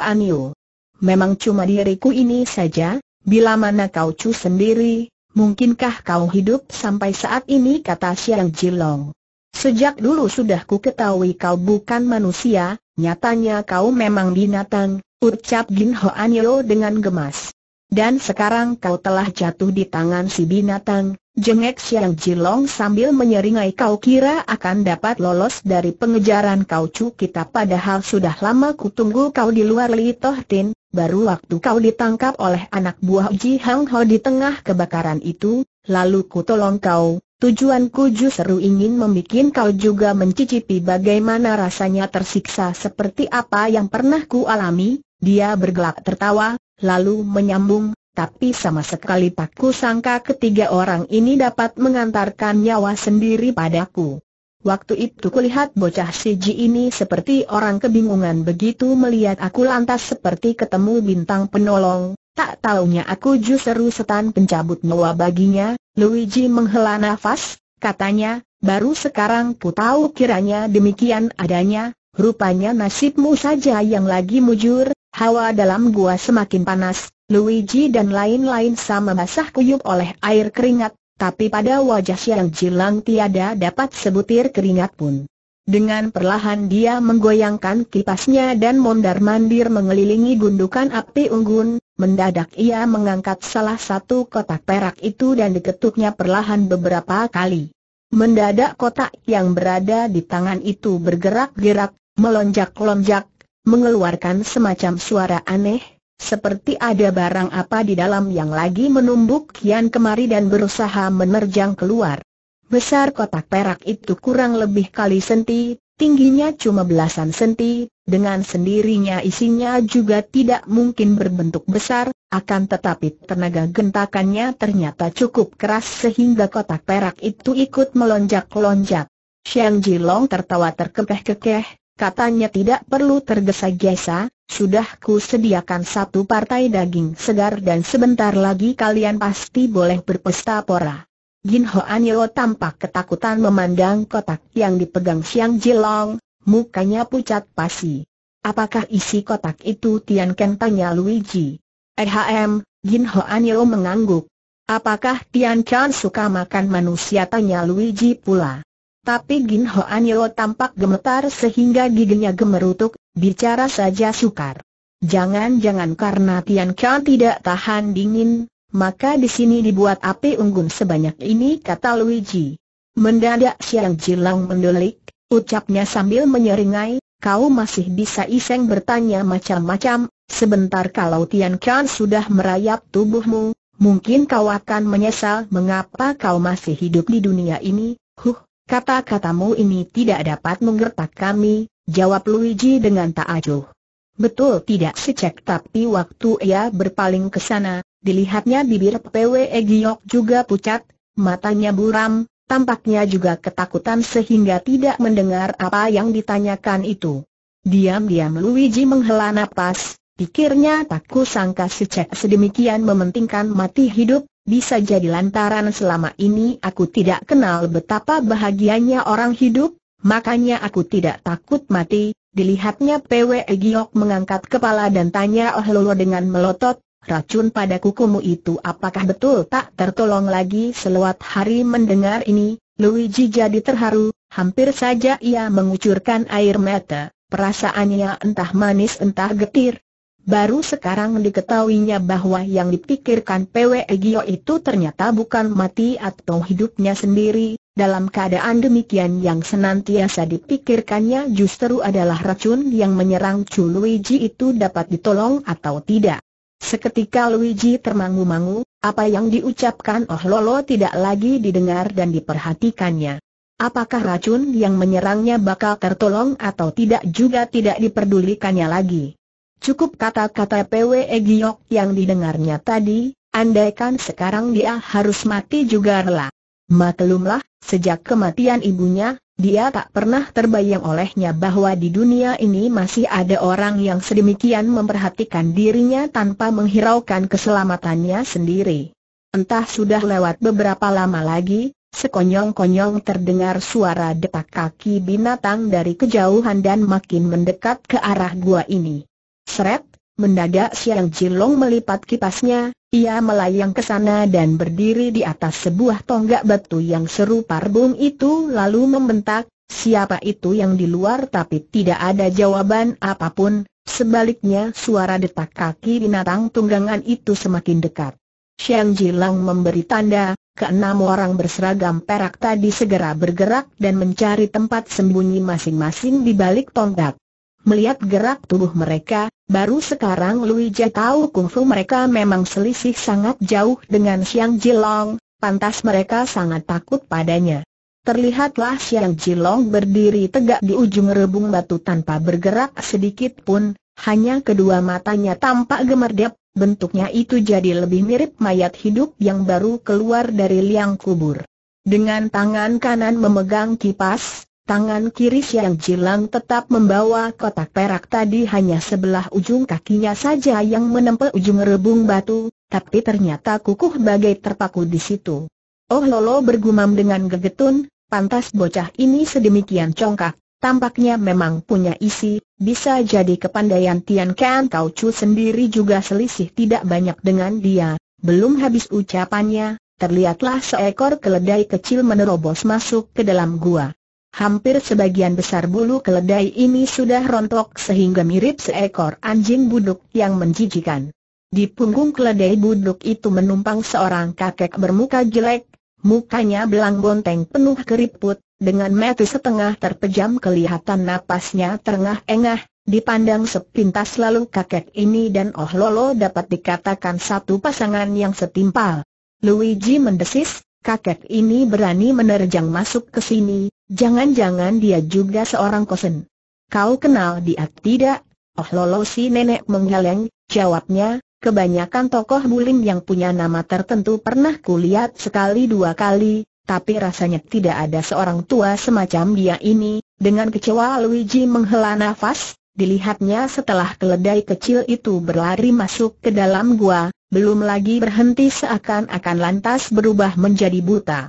Memang cuma diriku ini saja, bila mana kau cu sendiri, Mungkinkah kau hidup sampai saat ini kata Siang Jilong. Sejak dulu sudah ku ketahui kau bukan manusia, nyatanya kau memang binatang, ucap Jin Ho Yo dengan gemas. Dan sekarang kau telah jatuh di tangan si binatang, jengek Siang Jilong sambil menyeringai kau kira akan dapat lolos dari pengejaran kau cu kita padahal sudah lama ku tunggu kau di luar Li Toh Tin, Baru waktu kau ditangkap oleh anak buah Ji Hang Ho di tengah kebakaran itu, lalu ku tolong kau, tujuanku justru ingin membuat kau juga mencicipi bagaimana rasanya tersiksa seperti apa yang pernah ku alami, dia bergelak tertawa, lalu menyambung, tapi sama sekali tak ku sangka ketiga orang ini dapat mengantarkan nyawa sendiri padaku. Waktu itu kulihat bocah Siji ini seperti orang kebingungan begitu melihat aku lantas seperti ketemu bintang penolong, tak taunya aku justru setan pencabut nyawa baginya, Luigi menghela nafas, katanya, baru sekarang ku tahu kiranya demikian adanya, rupanya nasibmu saja yang lagi mujur, hawa dalam gua semakin panas, Luigi dan lain-lain sama basah kuyup oleh air keringat, tapi pada wajah Siang jilang tiada dapat sebutir keringat pun. Dengan perlahan dia menggoyangkan kipasnya dan mondar-mandir mengelilingi gundukan api unggun, mendadak ia mengangkat salah satu kotak perak itu dan diketuknya perlahan beberapa kali. Mendadak kotak yang berada di tangan itu bergerak-gerak, melonjak-lonjak, mengeluarkan semacam suara aneh, seperti ada barang apa di dalam yang lagi menumbuk kian kemari dan berusaha menerjang keluar. Besar kotak perak itu kurang lebih kali senti, tingginya cuma belasan senti, dengan sendirinya isinya juga tidak mungkin berbentuk besar, akan tetapi tenaga gentakannya ternyata cukup keras sehingga kotak perak itu ikut melonjak-lonjak. Xiang Jilong tertawa terkekeh-kekeh, Katanya tidak perlu tergesa-gesa, sudah ku sediakan satu partai daging segar dan sebentar lagi kalian pasti boleh berpesta pora. Jin Ho Yo tampak ketakutan memandang kotak yang dipegang Xiang Jilong, mukanya pucat pasi. Apakah isi kotak itu Tian Ken tanya Luigi? Ehm, Jin Ho Yo mengangguk. Apakah Tian Chan suka makan manusia tanya Luigi pula? Tapi Gin Ho Anyo tampak gemetar sehingga giginya gemerutuk, bicara saja sukar. Jangan-jangan karena Tian Kian tidak tahan dingin, maka di sini dibuat api unggun sebanyak ini kata Luigi. Mendadak siang jilang mendelik, ucapnya sambil menyeringai, kau masih bisa iseng bertanya macam-macam, sebentar kalau Tian Kian sudah merayap tubuhmu, mungkin kau akan menyesal mengapa kau masih hidup di dunia ini, huh. Kata-katamu ini tidak dapat menggertak kami, jawab Luigi dengan tak acuh. Betul tidak secek tapi waktu ia berpaling ke sana, dilihatnya bibir PWE Giyok juga pucat, matanya buram, tampaknya juga ketakutan sehingga tidak mendengar apa yang ditanyakan itu. Diam-diam Luigi menghela nafas, pikirnya tak kusangka secek sedemikian mementingkan mati hidup, bisa jadi lantaran selama ini aku tidak kenal betapa bahagianya orang hidup, makanya aku tidak takut mati. Dilihatnya PW Giok mengangkat kepala dan tanya Oh Lolo dengan melotot, racun pada kukumu itu apakah betul tak tertolong lagi selewat hari mendengar ini, Luigi jadi terharu, hampir saja ia mengucurkan air mata, perasaannya entah manis entah getir, Baru sekarang diketahuinya bahwa yang dipikirkan PW Gio itu ternyata bukan mati atau hidupnya sendiri, dalam keadaan demikian yang senantiasa dipikirkannya justru adalah racun yang menyerang Chu Luigi itu dapat ditolong atau tidak. Seketika Luigi termangu-mangu, apa yang diucapkan Oh Lolo tidak lagi didengar dan diperhatikannya. Apakah racun yang menyerangnya bakal tertolong atau tidak juga tidak diperdulikannya lagi. Cukup kata-kata PW Egyok yang didengarnya tadi, andaikan sekarang dia harus mati juga rela. Maklumlah, sejak kematian ibunya, dia tak pernah terbayang olehnya bahwa di dunia ini masih ada orang yang sedemikian memperhatikan dirinya tanpa menghiraukan keselamatannya sendiri. Entah sudah lewat beberapa lama lagi, sekonyong-konyong terdengar suara detak kaki binatang dari kejauhan dan makin mendekat ke arah gua ini. Seret, mendadak Siang jilong melipat kipasnya, ia melayang ke sana dan berdiri di atas sebuah tonggak batu yang seru rebung itu lalu membentak, siapa itu yang di luar tapi tidak ada jawaban apapun, sebaliknya suara detak kaki binatang tunggangan itu semakin dekat. Siang jilong memberi tanda, keenam orang berseragam perak tadi segera bergerak dan mencari tempat sembunyi masing-masing di balik tonggak. Melihat gerak tubuh mereka, Baru sekarang Luija tahu kungfu mereka memang selisih sangat jauh dengan Siang Jilong, pantas mereka sangat takut padanya. Terlihatlah Siang Jilong berdiri tegak di ujung rebung batu tanpa bergerak sedikit pun, hanya kedua matanya tampak gemerdep, bentuknya itu jadi lebih mirip mayat hidup yang baru keluar dari liang kubur. Dengan tangan kanan memegang kipas, Tangan kiri Siang Cilang tetap membawa kotak perak tadi hanya sebelah ujung kakinya saja yang menempel ujung rebung batu, tapi ternyata kukuh bagai terpaku di situ. Oh Lolo bergumam dengan gegetun, pantas bocah ini sedemikian congkak, tampaknya memang punya isi, bisa jadi kepandaian Tian Kan Kau Chu sendiri juga selisih tidak banyak dengan dia. Belum habis ucapannya, terlihatlah seekor keledai kecil menerobos masuk ke dalam gua. Hampir sebagian besar bulu keledai ini sudah rontok sehingga mirip seekor anjing buduk yang menjijikan. Di punggung keledai buduk itu menumpang seorang kakek bermuka jelek, mukanya belang bonteng penuh keriput, dengan mata setengah terpejam kelihatan napasnya terengah-engah, dipandang sepintas lalu kakek ini dan Oh Lolo dapat dikatakan satu pasangan yang setimpal. Luigi mendesis, kakek ini berani menerjang masuk ke sini, jangan-jangan dia juga seorang kosen. Kau kenal dia tidak? Oh lolo si nenek menggeleng, jawabnya, kebanyakan tokoh bulim yang punya nama tertentu pernah kulihat sekali dua kali, tapi rasanya tidak ada seorang tua semacam dia ini, dengan kecewa Luigi menghela nafas, dilihatnya setelah keledai kecil itu berlari masuk ke dalam gua, belum lagi berhenti seakan-akan lantas berubah menjadi buta.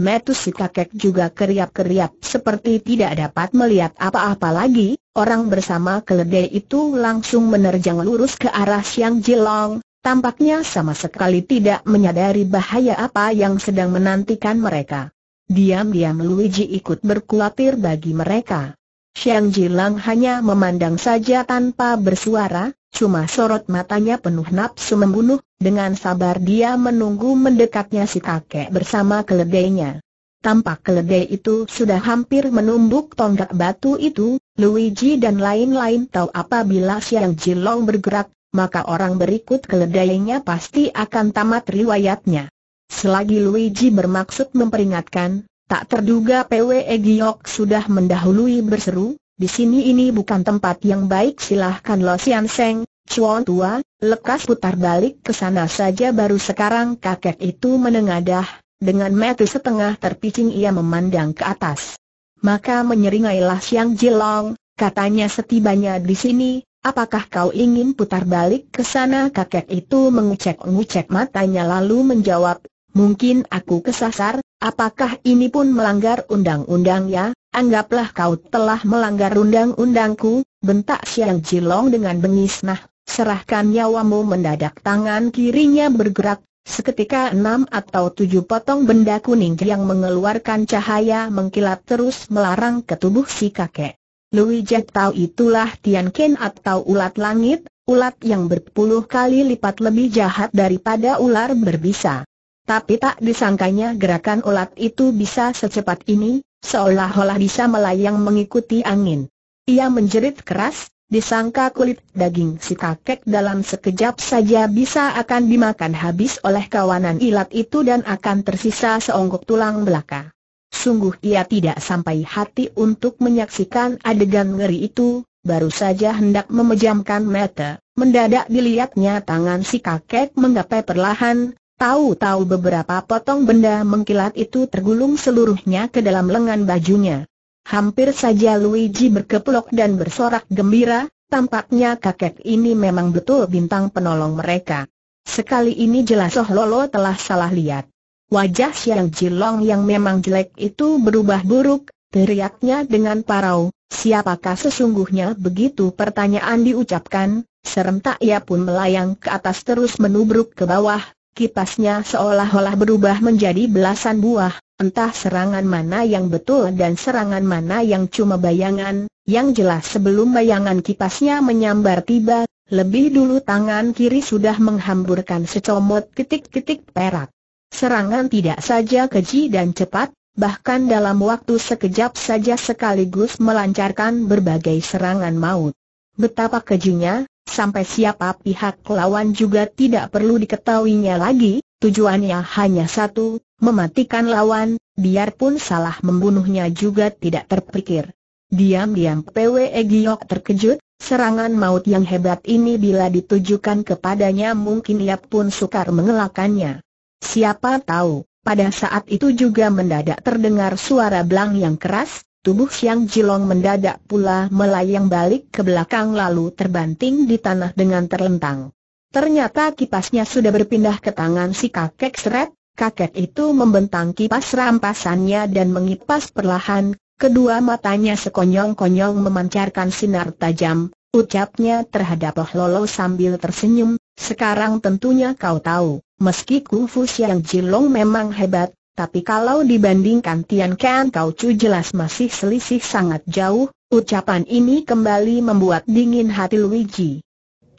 Metus si kakek juga keriap-keriap seperti tidak dapat melihat apa-apa lagi, orang bersama keledai itu langsung menerjang lurus ke arah Siang Jilong, tampaknya sama sekali tidak menyadari bahaya apa yang sedang menantikan mereka. Diam-diam Luigi ikut berkulatir bagi mereka. Xiang Jilang hanya memandang saja tanpa bersuara, cuma sorot matanya penuh nafsu membunuh, dengan sabar dia menunggu mendekatnya si kakek bersama keledainya. Tampak keledai itu sudah hampir menumbuk tonggak batu itu, Luigi dan lain-lain tahu apabila Xiang Jilong bergerak, maka orang berikut keledainya pasti akan tamat riwayatnya. Selagi Luigi bermaksud memperingatkan, Tak terduga PW Giok sudah mendahului berseru, di sini ini bukan tempat yang baik silahkan Lo Sian Seng, Chuan Tua, lekas putar balik ke sana saja baru sekarang kakek itu menengadah, dengan metu setengah terpicing ia memandang ke atas. Maka menyeringailah Siang Jilong, katanya setibanya di sini, apakah kau ingin putar balik ke sana kakek itu mengucek-ngucek matanya lalu menjawab, Mungkin aku kesasar, apakah ini pun melanggar undang-undang ya? Anggaplah kau telah melanggar undang-undangku, bentak Siang cilong dengan bengis nah, serahkan nyawamu mendadak tangan kirinya bergerak, seketika enam atau tujuh potong benda kuning yang mengeluarkan cahaya mengkilat terus melarang ke tubuh si kakek. Lui Jek tahu itulah Tian Ken atau ulat langit, ulat yang berpuluh kali lipat lebih jahat daripada ular berbisa. Tapi tak disangkanya gerakan ulat itu bisa secepat ini, seolah-olah bisa melayang mengikuti angin. Ia menjerit keras, disangka kulit daging si kakek dalam sekejap saja bisa akan dimakan habis oleh kawanan ilat itu dan akan tersisa seonggok tulang belaka. Sungguh ia tidak sampai hati untuk menyaksikan adegan ngeri itu, baru saja hendak memejamkan mata, mendadak dilihatnya tangan si kakek menggapai perlahan, Tahu-tahu beberapa potong benda mengkilat itu tergulung seluruhnya ke dalam lengan bajunya. Hampir saja Luigi berkeplok dan bersorak gembira, tampaknya kakek ini memang betul bintang penolong mereka. Sekali ini jelas Oh Lolo telah salah lihat. Wajah Siang Jilong yang memang jelek itu berubah buruk, teriaknya dengan parau, siapakah sesungguhnya begitu pertanyaan diucapkan, serentak ia pun melayang ke atas terus menubruk ke bawah, Kipasnya seolah-olah berubah menjadi belasan buah, entah serangan mana yang betul dan serangan mana yang cuma bayangan, yang jelas sebelum bayangan kipasnya menyambar tiba, lebih dulu tangan kiri sudah menghamburkan secomot titik-titik perak. Serangan tidak saja keji dan cepat, bahkan dalam waktu sekejap saja sekaligus melancarkan berbagai serangan maut. Betapa kejinya, sampai siapa pihak lawan juga tidak perlu diketahuinya lagi, tujuannya hanya satu, mematikan lawan, biarpun salah membunuhnya juga tidak terpikir. Diam-diam PWE Giok terkejut, serangan maut yang hebat ini bila ditujukan kepadanya mungkin ia pun sukar mengelakannya. Siapa tahu, pada saat itu juga mendadak terdengar suara belang yang keras, Tubuh Siang Jilong mendadak pula melayang balik ke belakang lalu terbanting di tanah dengan terlentang. Ternyata kipasnya sudah berpindah ke tangan si kakek seret, kakek itu membentang kipas rampasannya dan mengipas perlahan, kedua matanya sekonyong-konyong memancarkan sinar tajam, ucapnya terhadap Oh Lolo sambil tersenyum, sekarang tentunya kau tahu, meski kungfu Xiang Jilong memang hebat, tapi kalau dibandingkan Tian Kan Kau Chu jelas masih selisih sangat jauh, ucapan ini kembali membuat dingin hati Luigi.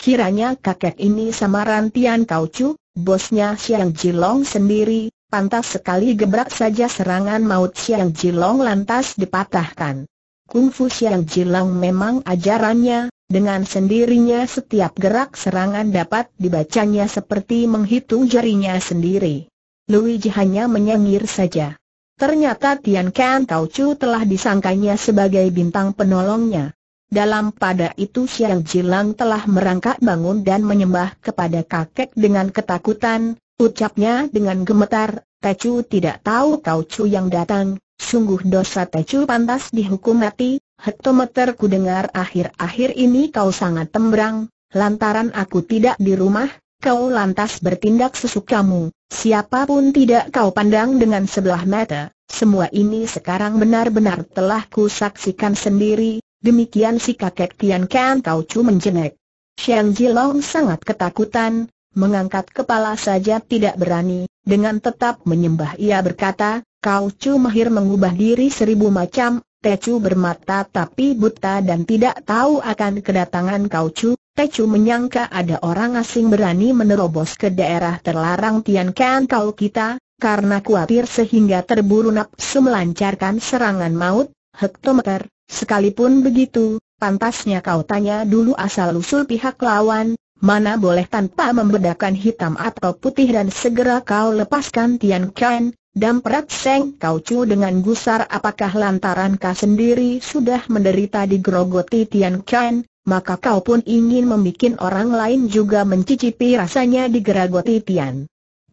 Kiranya kakek ini sama rantian Kau Chu, bosnya Xiang Jilong sendiri, pantas sekali gebrak saja serangan maut Xiang Jilong lantas dipatahkan. Kungfu Xiang Jilong memang ajarannya, dengan sendirinya setiap gerak serangan dapat dibacanya seperti menghitung jarinya sendiri. Luigi hanya menyengir saja. Ternyata Tian Kan Tao Chu telah disangkanya sebagai bintang penolongnya. Dalam pada itu Xiang Jilang telah merangkak bangun dan menyembah kepada kakek dengan ketakutan, ucapnya dengan gemetar, Tecu tidak tahu Tau Chu yang datang, sungguh dosa Tecu pantas dihukum mati, hektometer ku dengar akhir-akhir ini kau sangat tembrang, lantaran aku tidak di rumah, kau lantas bertindak sesukamu, siapapun tidak kau pandang dengan sebelah mata, semua ini sekarang benar-benar telah kusaksikan sendiri, demikian si kakek Tian Kan Kau Chu menjenek. Shang Jilong sangat ketakutan, mengangkat kepala saja tidak berani, dengan tetap menyembah ia berkata, Kau Chu mahir mengubah diri seribu macam, Tecu bermata tapi buta dan tidak tahu akan kedatangan Kau Chu, Tecu menyangka ada orang asing berani menerobos ke daerah terlarang Tian Kan Kau kita, karena kuatir sehingga terburu nafsu melancarkan serangan maut, hektometer, sekalipun begitu, pantasnya kau tanya dulu asal-usul pihak lawan, mana boleh tanpa membedakan hitam atau putih dan segera kau lepaskan Tian Kan, perat Seng Kau Chu dengan gusar apakah lantaran kau sendiri sudah menderita di grogoti Tian Kan, maka kau pun ingin membuat orang lain juga mencicipi rasanya di geragoti Tian.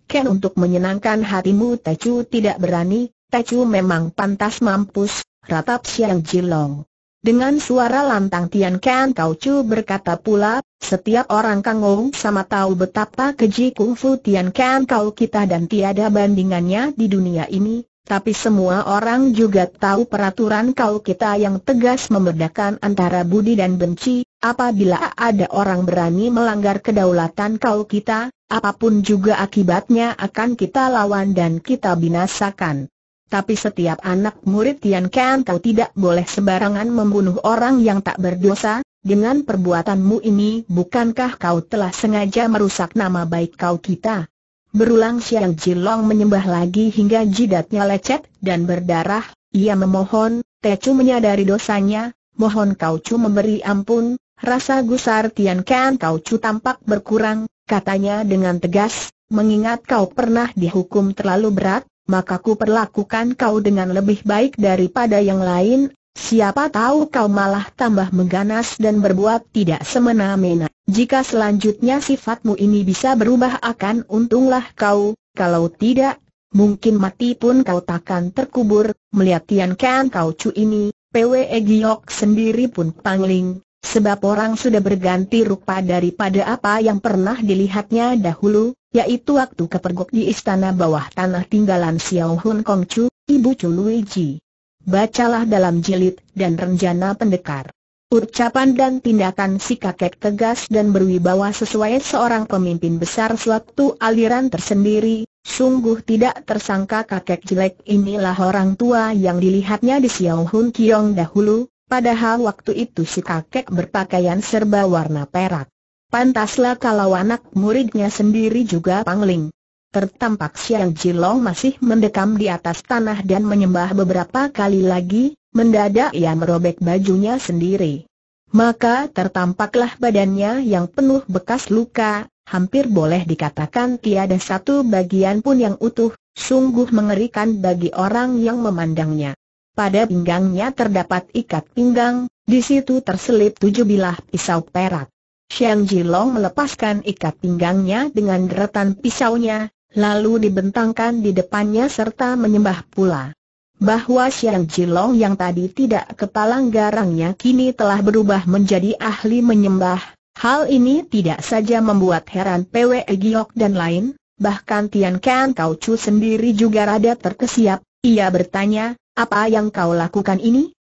Ken untuk menyenangkan hatimu Tecu tidak berani, Tecu memang pantas mampus, ratap siang jilong. Dengan suara lantang Tian Ken Kau Chu berkata pula, setiap orang kangong sama tahu betapa keji kungfu Tian Ken Kau kita dan tiada bandingannya di dunia ini, tapi semua orang juga tahu peraturan kau kita yang tegas membedakan antara budi dan benci, apabila ada orang berani melanggar kedaulatan kau kita, apapun juga akibatnya akan kita lawan dan kita binasakan. Tapi setiap anak murid Tian Kan kau tidak boleh sembarangan membunuh orang yang tak berdosa, dengan perbuatanmu ini bukankah kau telah sengaja merusak nama baik kau kita? Berulang Siang Jilong menyembah lagi hingga jidatnya lecet dan berdarah, ia memohon, Tecu menyadari dosanya, mohon kau Chu memberi ampun, rasa gusar Tian Kan Kau cu tampak berkurang, katanya dengan tegas, mengingat kau pernah dihukum terlalu berat, maka ku perlakukan kau dengan lebih baik daripada yang lain, Siapa tahu kau malah tambah mengganas dan berbuat tidak semena-mena. Jika selanjutnya sifatmu ini bisa berubah akan untunglah kau, kalau tidak, mungkin mati pun kau takkan terkubur. Melihat Tian Kan Kau cu ini, PWE Giok sendiri pun pangling, sebab orang sudah berganti rupa daripada apa yang pernah dilihatnya dahulu, yaitu waktu kepergok di istana bawah tanah tinggalan Xiao Hun Kong Chu, Ibu Chu Luigi. Bacalah dalam jilid dan renjana pendekar. Ucapan dan tindakan si kakek tegas dan berwibawa sesuai seorang pemimpin besar suatu aliran tersendiri, sungguh tidak tersangka kakek jelek inilah orang tua yang dilihatnya di Xiao Hun Kiong dahulu, padahal waktu itu si kakek berpakaian serba warna perak. Pantaslah kalau anak muridnya sendiri juga pangling. Tertampak Siang Jilong masih mendekam di atas tanah dan menyembah beberapa kali lagi, mendadak ia merobek bajunya sendiri. Maka tertampaklah badannya yang penuh bekas luka, hampir boleh dikatakan tiada satu bagian pun yang utuh, sungguh mengerikan bagi orang yang memandangnya. Pada pinggangnya terdapat ikat pinggang, di situ terselip tujuh bilah pisau perak. Xiang Jilong melepaskan ikat pinggangnya dengan deretan pisaunya, lalu dibentangkan di depannya serta menyembah pula. Bahwa siang cilong yang tadi tidak kepalang garangnya kini telah berubah menjadi ahli menyembah, hal ini tidak saja membuat heran Pwe Giok dan lain, bahkan Tian Kan Kau Chu sendiri juga rada terkesiap, ia bertanya, apa yang kau lakukan ini?